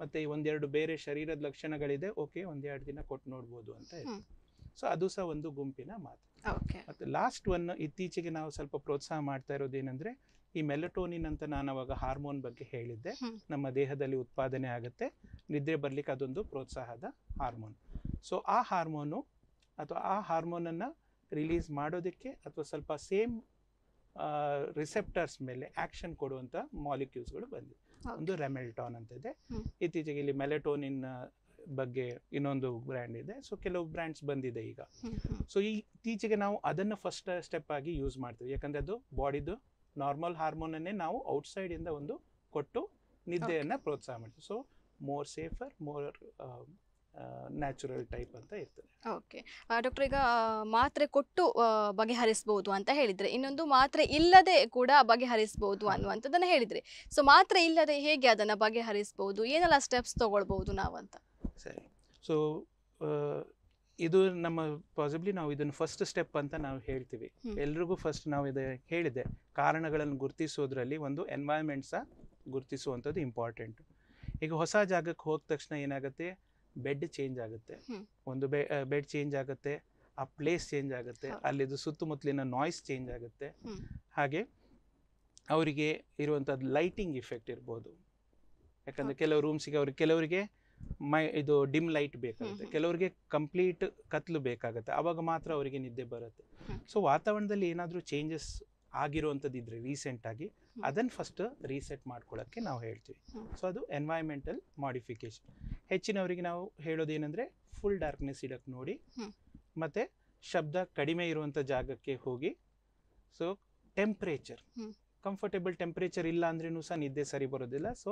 ಮತ್ತೆ ಒಂದೆರಡು ಬೇರೆ ಶರೀರದ ಲಕ್ಷಣಗಳಿದೆ ಓಕೆ ಒಂದೆರಡು ದಿನ ಕೊಟ್ಟು ನೋಡ್ಬೋದು ಅಂತ ಸೊ ಅದು ಸಹ ಒಂದು ಗುಂಪಿನ ಮಾತು ಮತ್ತು ಲಾಸ್ಟ್ ಒನ್ ಇತ್ತೀಚೆಗೆ ನಾವು ಸ್ವಲ್ಪ ಪ್ರೋತ್ಸಾಹ ಮಾಡ್ತಾ ಏನಂದ್ರೆ ಈ ಮೆಲಟೋನಿನ್ ಅಂತ ನಾನು ಅವಾಗ ಹಾರ್ಮೋನ್ ಬಗ್ಗೆ ಹೇಳಿದ್ದೆ ನಮ್ಮ ದೇಹದಲ್ಲಿ ಉತ್ಪಾದನೆ ಆಗುತ್ತೆ ನಿದ್ರೆ ಬರ್ಲಿಕ್ಕೆ ಅದೊಂದು ಪ್ರೋತ್ಸಾಹದ ಹಾರ್ಮೋನ್ ಸೊ ಆ ಹಾರ್ಮೋನು ಅಥವಾ ಆ ಹಾರ್ಮೋನನ್ನ ರಿಲೀಸ್ ಮಾಡೋದಕ್ಕೆ ಅಥವಾ ಸ್ವಲ್ಪ ಸೇಮ್ ರಿಸೆಪ್ಟರ್ಸ್ ಮೇಲೆ ಆ್ಯಕ್ಷನ್ ಕೊಡುವಂಥ ಮಾಲಿಕ್ಯೂಲ್ಸ್ಗಳು ಬಂದಿವೆ ಒಂದು ರೆಮೆಲ್ಟಾನ್ ಅಂತ ಇದೆ ಇತ್ತೀಚೆಗೆ ಇಲ್ಲಿ ಮೆಲೆಟೋನಿನ್ ಬಗ್ಗೆ ಇನ್ನೊಂದು ಬ್ರ್ಯಾಂಡ್ ಇದೆ ಸೊ ಕೆಲವು ಬ್ರ್ಯಾಂಡ್ಸ್ ಬಂದಿದೆ ಈಗ ಸೊ ಈ ಇತ್ತೀಚೆಗೆ ನಾವು ಅದನ್ನು ಫಸ್ಟ್ ಸ್ಟೆಪ್ ಆಗಿ ಯೂಸ್ ಮಾಡ್ತೀವಿ ಯಾಕಂದ್ರೆ ಅದು ಬಾಡಿದು ನಾರ್ಮಲ್ ಹಾರ್ಮೋನನ್ನೇ ನಾವು ಇಂದ ಒಂದು ಕೊಟ್ಟು ನಿದ್ದೆಯನ್ನು ಪ್ರೋತ್ಸಾಹ ಮಾಡ್ತೀವಿ so more safer more natural type ಅಂತ ಇರ್ತದೆ ಓಕೆ ಡಾಕ್ಟರ್ ಈಗ ಮಾತ್ರೆ ಕೊಟ್ಟು ಬಗೆಹರಿಸಬಹುದು ಅಂತ ಹೇಳಿದ್ರೆ ಇನ್ನೊಂದು ಮಾತ್ರೆ ಇಲ್ಲದೆ ಕೂಡ ಬಗೆಹರಿಸಬಹುದು ಅನ್ನುವಂಥದ್ದನ್ನು ಹೇಳಿದ್ರೆ ಸೊ ಮಾತ್ರೆ ಇಲ್ಲದೆ ಹೇಗೆ ಅದನ್ನು ಬಗೆಹರಿಸಬಹುದು ಏನೆಲ್ಲ ಸ್ಟೆಪ್ಸ್ ನಾವು ನಾವಂತ ಸರಿ ಸೊ ಇದು ನಮ್ಮ ಪಾಸಿಬ್ಲಿ ನಾವು ಇದನ್ನು ಫಸ್ಟ್ ಸ್ಟೆಪ್ ಅಂತ ನಾವು ಹೇಳ್ತೀವಿ ಎಲ್ರಿಗೂ ಫಸ್ಟ್ ನಾವು ಇದು ಹೇಳಿದೆ ಕಾರಣಗಳನ್ನು ಗುರುತಿಸೋದ್ರಲ್ಲಿ ಒಂದು ಎನ್ವೈರ್ಮೆಂಟ್ ಸಹ ಗುರುತಿಸುವಂಥದ್ದು ಇಂಪಾರ್ಟೆಂಟ್ ಈಗ ಹೊಸ ಜಾಗಕ್ಕೆ ಹೋದ ತಕ್ಷಣ ಏನಾಗುತ್ತೆ ಬೆಡ್ ಚೇಂಜ್ ಆಗುತ್ತೆ ಒಂದು ಬೆ ಬೆಡ್ ಚೇಂಜ್ ಆಗುತ್ತೆ ಆ ಪ್ಲೇಸ್ ಚೇಂಜ್ ಆಗುತ್ತೆ ಅಲ್ಲಿದು ಸುತ್ತಮುತ್ತಲಿನ ನಾಯ್ಸ್ ಚೇಂಜ್ ಆಗುತ್ತೆ ಹಾಗೆ ಅವರಿಗೆ ಇರುವಂಥದ್ದು ಲೈಟಿಂಗ್ ಇಫೆಕ್ಟ್ ಇರ್ಬೋದು ಯಾಕಂದರೆ ಕೆಲವು ರೂಮ್ಸಿಗೆ ಅವ್ರಿಗೆ ಕೆಲವರಿಗೆ ಮೈ ಇದು ಡಿಮ್ ಲೈಟ್ ಬೇಕಾಗುತ್ತೆ ಕೆಲವರಿಗೆ ಕಂಪ್ಲೀಟ್ ಕತ್ಲು ಬೇಕಾಗುತ್ತೆ ಅವಾಗ ಮಾತ್ರ ಅವರಿಗೆ ನಿದ್ದೆ ಬರುತ್ತೆ ಸೊ ವಾತಾವರಣದಲ್ಲಿ ಏನಾದರೂ ಚೇಂಜಸ್ ಆಗಿರುವಂಥದ್ದು ಇದ್ರೆ ಆಗಿ ಅದನ್ನು ಫಸ್ಟ್ ರೀಸೆಟ್ ಮಾಡ್ಕೊಳ್ಳೋಕ್ಕೆ ನಾವು ಹೇಳ್ತೀವಿ ಸೊ ಅದು ಎನ್ವೈರ್ಮೆಂಟಲ್ ಮಾಡಿಫಿಕೇಶನ್ ಹೆಚ್ಚಿನವರಿಗೆ ನಾವು ಹೇಳೋದೇನೆಂದರೆ ಫುಲ್ ಡಾರ್ಕ್ನೆಸ್ ಇಡೋಕ್ಕೆ ನೋಡಿ ಮತ್ತು ಶಬ್ದ ಕಡಿಮೆ ಇರುವಂಥ ಜಾಗಕ್ಕೆ ಹೋಗಿ ಸೊ ಟೆಂಪ್ರೇಚರ್ ಕಂಫರ್ಟೇಬಲ್ ಟೆಂಪ್ರೇಚರ್ ಇಲ್ಲ ಅಂದ್ರೂ ಸಹ ನಿದ್ದೆ ಸರಿ ಬರೋದಿಲ್ಲ ಸೊ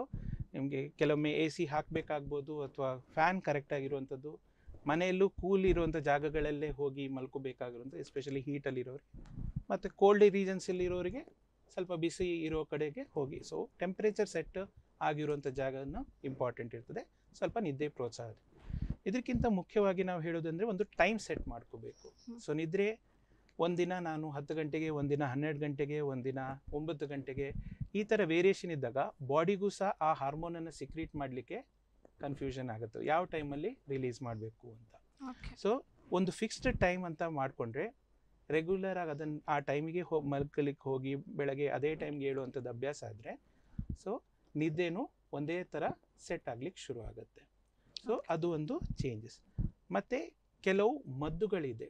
ನಿಮಗೆ ಕೆಲವೊಮ್ಮೆ ಎ ಸಿ ಹಾಕಬೇಕಾಗ್ಬೋದು ಅಥವಾ ಫ್ಯಾನ್ ಕರೆಕ್ಟಾಗಿರುವಂಥದ್ದು ಮನೆಯಲ್ಲೂ ಕೂಲ್ ಇರುವಂಥ ಜಾಗಗಳಲ್ಲೇ ಹೋಗಿ ಮಲ್ಕೋಬೇಕಾಗಿರುವಂಥ ಎಸ್ಪೆಷಲಿ ಹೀಟಲ್ಲಿರೋರಿಗೆ ಮತ್ತು ಕೋಲ್ಡ್ ರೀಜನ್ಸಲ್ಲಿರೋರಿಗೆ ಸ್ವಲ್ಪ ಬಿಸಿ ಇರೋ ಕಡೆಗೆ ಹೋಗಿ ಸೊ ಟೆಂಪ್ರೇಚರ್ ಸೆಟ್ ಆಗಿರುವಂಥ ಜಾಗವನ್ನು ಇಂಪಾರ್ಟೆಂಟ್ ಇರ್ತದೆ ಸ್ವಲ್ಪ ನಿದ್ದೆ ಪ್ರೋತ್ಸಾಹ ಇದಕ್ಕಿಂತ ಮುಖ್ಯವಾಗಿ ನಾವು ಹೇಳೋದಂದರೆ ಒಂದು ಟೈಮ್ ಸೆಟ್ ಮಾಡ್ಕೋಬೇಕು ಸೊ ನಿದ್ರೆ ಒಂದಿನ ನಾನು ಹತ್ತು ಗಂಟೆಗೆ ಒಂದಿನ ಹನ್ನೆರಡು ಗಂಟೆಗೆ ಒಂದಿನ ಒಂಬತ್ತು ಗಂಟೆಗೆ ಈ ಥರ ವೇರಿಯೇಷನ್ ಇದ್ದಾಗ ಬಾಡಿಗೂ ಸಹ ಆ ಹಾರ್ಮೋನನ್ನು ಸಿಕ್ರೀಟ್ ಮಾಡಲಿಕ್ಕೆ ಕನ್ಫ್ಯೂಷನ್ ಆಗುತ್ತೆ ಯಾವ ಟೈಮಲ್ಲಿ ರಿಲೀಸ್ ಮಾಡಬೇಕು ಅಂತ ಸೊ ಒಂದು ಫಿಕ್ಸ್ಡ್ ಟೈಮ್ ಅಂತ ಮಾಡಿಕೊಂಡ್ರೆ ರೆಗ್ಯುಲರ್ ಆಗಿ ಅದನ್ನು ಆ ಟೈಮಿಗೆ ಹೋಗಿ ಮಲ್ಕಲಿಕ್ಕೆ ಹೋಗಿ ಬೆಳಗ್ಗೆ ಅದೇ ಟೈಮ್ಗೆ ಹೇಳುವಂಥದ್ದು ಅಭ್ಯಾಸ ಆದರೆ ಸೊ ನಿದ್ದೆನೂ ಒಂದೇ ಥರ ಸೆಟ್ ಆಗಲಿಕ್ಕೆ ಶುರು ಆಗುತ್ತೆ ಸೊ ಅದು ಒಂದು ಚೇಂಜಸ್ ಮತ್ತು ಕೆಲವು ಮದ್ದುಗಳಿದೆ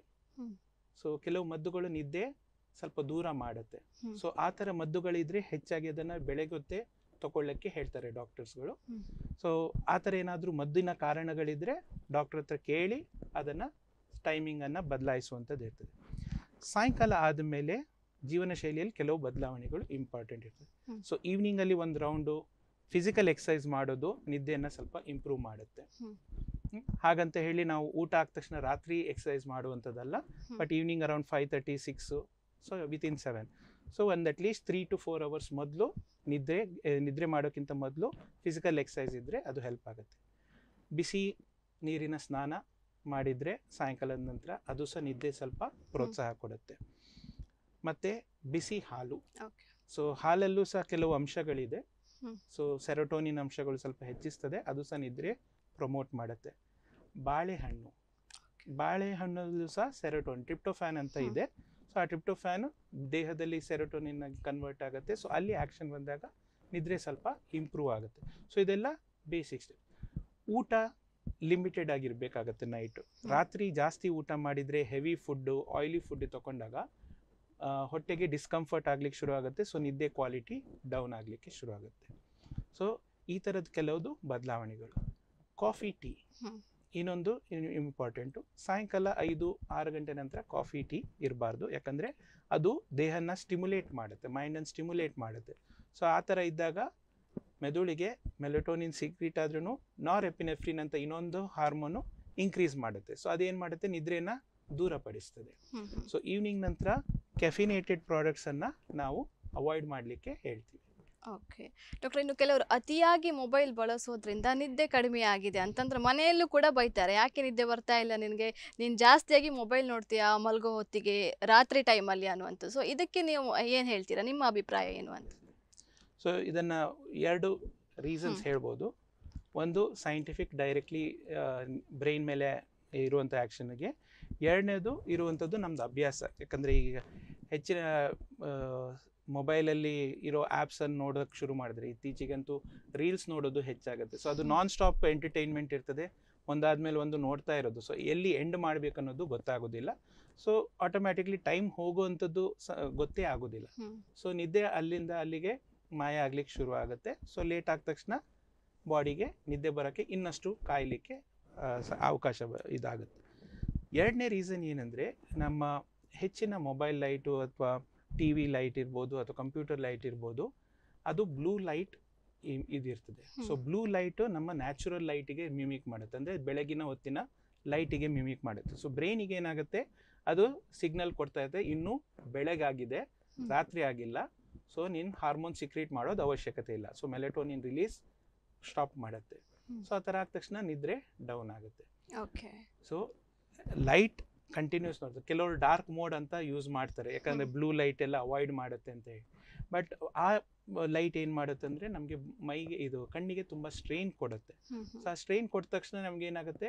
ಸೊ ಕೆಲವು ಮದ್ದುಗಳು ನಿದ್ದೆ ಸ್ವಲ್ಪ ದೂರ ಮಾಡುತ್ತೆ ಸೊ ಆ ಥರ ಮದ್ದುಗಳಿದ್ರೆ ಹೆಚ್ಚಾಗಿ ಅದನ್ನ ಬೆಳೆಗೊತ್ತೆ ತಗೊಳ್ಳಕ್ಕೆ ಹೇಳ್ತಾರೆ ಡಾಕ್ಟರ್ಸ್ಗಳು ಸೊ ಆ ಥರ ಏನಾದರೂ ಮದ್ದಿನ ಕಾರಣಗಳಿದ್ರೆ ಡಾಕ್ಟರ್ ಹತ್ರ ಕೇಳಿ ಅದನ್ನ ಟೈಮಿಂಗ್ ಅನ್ನ ಬದಲಾಯಿಸುವಂಥದ್ದು ಇರ್ತದೆ ಸಾಯಂಕಾಲ ಆದಮೇಲೆ ಜೀವನ ಶೈಲಿಯಲ್ಲಿ ಕೆಲವು ಬದಲಾವಣೆಗಳು ಇಂಪಾರ್ಟೆಂಟ್ ಇರ್ತದೆ ಸೊ ಈವ್ನಿಂಗಲ್ಲಿ ಒಂದು ರೌಂಡು ಫಿಸಿಕಲ್ ಎಕ್ಸಸೈಸ್ ಮಾಡೋದು ನಿದ್ದೆಯನ್ನು ಸ್ವಲ್ಪ ಇಂಪ್ರೂವ್ ಮಾಡುತ್ತೆ ಹಾಗಂತ ಹೇಳಿ ನಾವು ಊಟ ಆದ ತಕ್ಷಣ ರಾತ್ರಿ ಎಕ್ಸಸೈಸ್ ಮಾಡುವಂಥದ್ದಲ್ಲ but evening around five thirty six so in seven so ಒಂದು least three to four hours ಮೊದಲು ನಿದ್ರೆ ನಿದ್ರೆ ಮಾಡೋಕ್ಕಿಂತ ಮೊದಲು ಫಿಸಿಕಲ್ ಎಕ್ಸಸೈಸ್ ಇದ್ದರೆ ಅದು ಹೆಲ್ಪ್ ಆಗುತ್ತೆ ಬಿಸಿ ನೀರಿನ ಸ್ನಾನ ಮಾಡಿದರೆ ಸಾಯಂಕಾಲದ ನಂತರ ಅದು ಸಹ ನಿದ್ದೆ ಸ್ವಲ್ಪ ಪ್ರೋತ್ಸಾಹ ಕೊಡುತ್ತೆ ಮತ್ತು ಬಿಸಿ ಹಾಲು ಸೊ ಹಾಲಲ್ಲೂ ಸಹ ಕೆಲವು ಅಂಶಗಳಿದೆ ಸೊ ಸೆರೋಟೋನಿನ ಅಂಶಗಳು ಸ್ವಲ್ಪ ಹೆಚ್ಚಿಸ್ತದೆ ಅದು ಸಹ ನಿದ್ರೆ ಪ್ರಮೋಟ್ ಮಾಡುತ್ತೆ ಬಾಳೆಹಣ್ಣು ಬಾಳೆಹಣ್ಣಲ್ಲೂ ಸಹ ಸೆರೋಟೋನ್ ಟ್ರಿಪ್ಟೋಫ್ಯಾನ್ ಅಂತ ಇದೆ ಸೊ ಆ ಟ್ರಿಪ್ಟೋಫ್ಯಾನ್ ದೇಹದಲ್ಲಿ ಸೆರೋಟೋನಿನ್ ಕನ್ವರ್ಟ್ ಆಗುತ್ತೆ ಸೊ ಅಲ್ಲಿ ಆ್ಯಕ್ಷನ್ ಬಂದಾಗ ನಿದ್ರೆ ಸ್ವಲ್ಪ ಇಂಪ್ರೂವ್ ಆಗುತ್ತೆ ಸೊ ಇದೆಲ್ಲ ಬೇಸಿಕ್ಸ್ ಊಟ ಲಿಮಿಟೆಡ್ ಆಗಿರಬೇಕಾಗತ್ತೆ ನೈಟು ರಾತ್ರಿ ಜಾಸ್ತಿ ಊಟ ಮಾಡಿದರೆ ಹೆವಿ ಫುಡ್ಡು ಆಯಿಲಿ ಫುಡ್ ತೊಗೊಂಡಾಗ ಹೊಟ್ಟೆಗೆ ಡಿಸ್ಕಂಫರ್ಟ್ ಆಗಲಿಕ್ಕೆ ಶುರು ಆಗುತ್ತೆ ಸೊ ನಿದ್ದೆ ಕ್ವಾಲಿಟಿ ಡೌನ್ ಆಗಲಿಕ್ಕೆ ಶುರು ಆಗುತ್ತೆ ಸೊ ಈ ಥರದ ಕೆಲವು ಬದಲಾವಣೆಗಳು ಕಾಫಿ ಟೀ ಇನ್ನೊಂದು ಇಂಪಾರ್ಟೆಂಟು ಸಾಯಂಕಾಲ ಐದು ಆರು ಗಂಟೆ ನಂತರ ಕಾಫಿ ಟೀ ಇರಬಾರ್ದು ಯಾಕಂದರೆ ಅದು ದೇಹನ ಸ್ಟಿಮ್ಯುಲೇಟ್ ಮಾಡುತ್ತೆ ಮೈಂಡನ್ನು ಸ್ಟಿಮ್ಯುಲೇಟ್ ಮಾಡುತ್ತೆ ಸೊ ಆ ಥರ ಇದ್ದಾಗ ಮೆದುಳಿಗೆ ಮೆಲಟೋನಿನ್ ಸೀಕ್ರಿಟ್ ಆದ್ರೂ ನಾರ್ ಎಪಿನೆಫ್ರಿನ್ ಅಂತ ಇನ್ನೊಂದು ಹಾರ್ಮೋನು ಇನ್ಕ್ರೀಸ್ ಮಾಡುತ್ತೆ ಸೊ ಅದೇನು ಮಾಡುತ್ತೆ ನಿದ್ರೆಯನ್ನು ದೂರಪಡಿಸ್ತದೆ ಸೊ ಈವ್ನಿಂಗ್ ನಂತರ ಕೆಫಿನೇಟೆಡ್ ಪ್ರಾಡಕ್ಟ್ಸನ್ನು ನಾವು ಅವಾಯ್ಡ್ ಮಾಡಲಿಕ್ಕೆ ಹೇಳ್ತೀವಿ ಓಕೆ ಡಾಕ್ಟರ್ ಇನ್ನು ಕೆಲವರು ಅತಿಯಾಗಿ ಮೊಬೈಲ್ ಬಳಸೋದ್ರಿಂದ ನಿದ್ದೆ ಕಡಿಮೆ ಆಗಿದೆ ಅಂತಂದ್ರೆ ಮನೆಯಲ್ಲೂ ಕೂಡ ಬೈತಾರೆ ಯಾಕೆ ನಿದ್ದೆ ಬರ್ತಾ ಇಲ್ಲ ನಿನಗೆ ನೀನು ಜಾಸ್ತಿಯಾಗಿ ಮೊಬೈಲ್ ನೋಡ್ತೀಯಾ ಮಲ್ಗೋ ಹೊತ್ತಿಗೆ ರಾತ್ರಿ ಟೈಮಲ್ಲಿ ಅನ್ನುವಂಥ ಸೊ ಇದಕ್ಕೆ ನೀವು ಏನು ಹೇಳ್ತೀರಾ ನಿಮ್ಮ ಅಭಿಪ್ರಾಯ ಏನು ಅಂತ ಸೊ ಇದನ್ನು ಎರಡು ರೀಸನ್ಸ್ ಹೇಳ್ಬೋದು ಒಂದು ಸೈಂಟಿಫಿಕ್ ಡೈರೆಕ್ಟ್ಲಿ ಬ್ರೈನ್ ಮೇಲೆ ಇರುವಂಥ ಆ್ಯಕ್ಷನ್ಗೆ ಎರಡನೇದು ಇರುವಂಥದ್ದು ನಮ್ಮದು ಅಭ್ಯಾಸ ಯಾಕಂದರೆ ಈಗ ಹೆಚ್ಚಿನ ಮೊಬೈಲಲ್ಲಿ ಇರೋ ಆ್ಯಪ್ಸನ್ನು ನೋಡೋಕ್ಕೆ ಶುರು ಮಾಡಿದ್ರೆ ಇತ್ತೀಚೆಗಂತೂ ರೀಲ್ಸ್ ನೋಡೋದು ಹೆಚ್ಚಾಗುತ್ತೆ ಸೊ ಅದು ನಾನ್ ಸ್ಟಾಪ್ ಎಂಟರ್ಟೈನ್ಮೆಂಟ್ ಇರ್ತದೆ ಮೇಲೆ ಒಂದು ನೋಡ್ತಾ ಇರೋದು ಸೊ ಎಲ್ಲಿ ಎಂಡ್ ಮಾಡಬೇಕು ಅನ್ನೋದು ಗೊತ್ತಾಗೋದಿಲ್ಲ ಸೊ ಆಟೋಮ್ಯಾಟಿಕ್ಲಿ ಟೈಮ್ ಹೋಗುವಂಥದ್ದು ಸ ಗೊತ್ತೇ ಆಗೋದಿಲ್ಲ ಸೊ ನಿದ್ದೆ ಅಲ್ಲಿಂದ ಅಲ್ಲಿಗೆ ಮಾಯ ಆಗ್ಲಿಕ್ಕೆ ಶುರು ಆಗುತ್ತೆ ಸೊ ಲೇಟ್ ಆದ ತಕ್ಷಣ ಬಾಡಿಗೆ ನಿದ್ದೆ ಬರೋಕ್ಕೆ ಇನ್ನಷ್ಟು ಕಾಯಲಿಕ್ಕೆ ಅವಕಾಶ ಇದಾಗುತ್ತೆ ಎರಡನೇ ರೀಸನ್ ಏನಂದರೆ ನಮ್ಮ ಹೆಚ್ಚಿನ ಮೊಬೈಲ್ ಲೈಟು ಅಥವಾ ಟಿ ವಿ ಲೈಟ್ ಇರ್ಬೋದು ಅಥವಾ ಕಂಪ್ಯೂಟರ್ ಲೈಟ್ ಇರ್ಬೋದು ಅದು ಬ್ಲೂ ಲೈಟ್ ಇದಿರ್ತದೆ ಸೊ ಬ್ಲೂ ಲೈಟು ನಮ್ಮ ನ್ಯಾಚುರಲ್ ಲೈಟಿಗೆ ಮಿಮಿಕ್ ಮಾಡುತ್ತೆ ಅಂದರೆ ಬೆಳಗಿನ ಹೊತ್ತಿನ ಲೈಟಿಗೆ ಮಿಮಿಕ್ ಮಾಡುತ್ತೆ ಸೊ ಬ್ರೈನಿಗೆ ಏನಾಗುತ್ತೆ ಅದು ಸಿಗ್ನಲ್ ಕೊಡ್ತಾ ಇದೆ ಇನ್ನೂ ಬೆಳಗಾಗಿದೆ ರಾತ್ರಿ ಆಗಿಲ್ಲ ಸೊ ನಿನ್ನ ಹಾರ್ಮೋನ್ ಸಿಕ್ರೀಟ್ ಮಾಡೋದು ಅವಶ್ಯಕತೆ ಇಲ್ಲ ಸೊ ಮೆಲೆಟೋನಿನ್ ರಿಲೀಸ್ ಸ್ಟಾಪ್ ಮಾಡುತ್ತೆ ಸೊ ಆ ಥರ ಆದ ತಕ್ಷಣ ನಿದ್ರೆ ಡೌನ್ ಆಗುತ್ತೆ ಸೊ ಲೈಟ್ ಕಂಟಿನ್ಯೂಸ್ ನೋಡ್ತಾರೆ ಕೆಲವರು ಡಾರ್ಕ್ ಮೋಡ್ ಅಂತ ಯೂಸ್ ಮಾಡ್ತಾರೆ ಯಾಕಂದರೆ ಬ್ಲೂ ಲೈಟ್ ಎಲ್ಲ ಅವಾಯ್ಡ್ ಮಾಡುತ್ತೆ ಅಂತ ಹೇಳಿ ಬಟ್ ಆ ಲೈಟ್ ಏನು ಮಾಡುತ್ತೆ ಅಂದರೆ ನಮಗೆ ಮೈಗೆ ಇದು ಕಣ್ಣಿಗೆ ತುಂಬ ಸ್ಟ್ರೈನ್ ಕೊಡುತ್ತೆ ಸೊ ಆ ಸ್ಟ್ರೈನ್ ಕೊಟ್ಟ ತಕ್ಷಣ ನಮ್ಗೆ ಏನಾಗುತ್ತೆ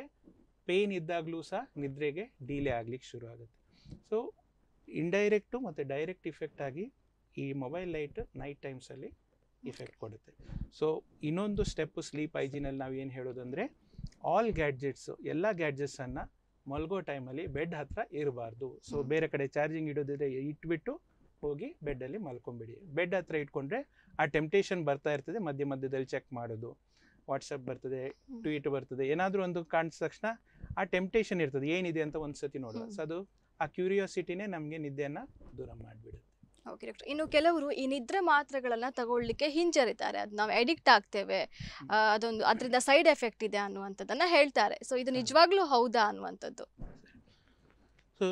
ಪೇಯ್ನ್ ಇದ್ದಾಗಲೂ ಸಹ ನಿದ್ರೆಗೆ ಡೀಲೇ ಆಗ್ಲಿಕ್ಕೆ ಶುರು ಆಗುತ್ತೆ ಸೊ ಇಂಡೈರೆಕ್ಟು ಮತ್ತು ಡೈರೆಕ್ಟ್ ಇಫೆಕ್ಟ್ ಆಗಿ ಈ ಮೊಬೈಲ್ ಲೈಟ್ ನೈಟ್ ಟೈಮ್ಸಲ್ಲಿ ಇಫೆಕ್ಟ್ ಕೊಡುತ್ತೆ ಸೊ ಇನ್ನೊಂದು ಸ್ಟೆಪ್ ಸ್ಲೀಪ್ ಐಜಿನಲ್ಲಿ ನಾವು ಏನು ಹೇಳೋದಂದರೆ ಆಲ್ ಗ್ಯಾಡ್ಜೆಟ್ಸು ಎಲ್ಲ ಗ್ಯಾಡ್ಜೆಟ್ಸನ್ನು ಮಲಗೋ ಟೈಮಲ್ಲಿ ಬೆಡ್ ಹತ್ರ ಇರಬಾರ್ದು ಸೊ ಬೇರೆ ಕಡೆ ಚಾರ್ಜಿಂಗ್ ಇಡೋದಿದ್ರೆ ಇಟ್ಬಿಟ್ಟು ಹೋಗಿ ಬೆಡ್ಡಲ್ಲಿ ಮಲ್ಕೊಂಬಿಡಿ ಬೆಡ್ ಹತ್ರ ಇಟ್ಕೊಂಡ್ರೆ ಆ ಟೆಂಪ್ಟೇಷನ್ ಬರ್ತಾ ಇರ್ತದೆ ಮಧ್ಯ ಮಧ್ಯದಲ್ಲಿ ಚೆಕ್ ಮಾಡೋದು ವಾಟ್ಸಪ್ ಬರ್ತದೆ ಟ್ವೀಟ್ ಬರ್ತದೆ ಏನಾದರೂ ಒಂದು ಕಾಣಿದ ತಕ್ಷಣ ಆ ಟೆಂಪ್ಟೇಷನ್ ಇರ್ತದೆ ಏನಿದೆ ಅಂತ ಒಂದು ಸತಿ ನೋಡೋದು ಸೊ ಅದು ಆ ಕ್ಯೂರಿಯಾಸಿಟಿನೇ ನಮಗೆ ನಿದ್ದೆಯನ್ನು ದೂರ ಮಾಡಿಬಿಡುತ್ತೆ ಓಕೆ ಡಾಕ್ಟರ್ ಇನ್ನು ಕೆಲವರು ಈ ನಿದ್ರೆ ಮಾತ್ರೆಗಳನ್ನು ತಗೊಳ್ಳಿಕ್ಕೆ ಹಿಂಜರಿತಾರೆ ಅದು ನಾವು ಅಡಿಕ್ಟ್ ಆಗ್ತೇವೆ ಅದೊಂದು ಅದರಿಂದ ಸೈಡ್ ಎಫೆಕ್ಟ್ ಇದೆ ಅನ್ನುವಂಥದ್ದನ್ನು ಹೇಳ್ತಾರೆ ಸೊ ಇದು ನಿಜವಾಗ್ಲೂ ಹೌದಾ ಅನ್ನುವಂಥದ್ದು ಸೊ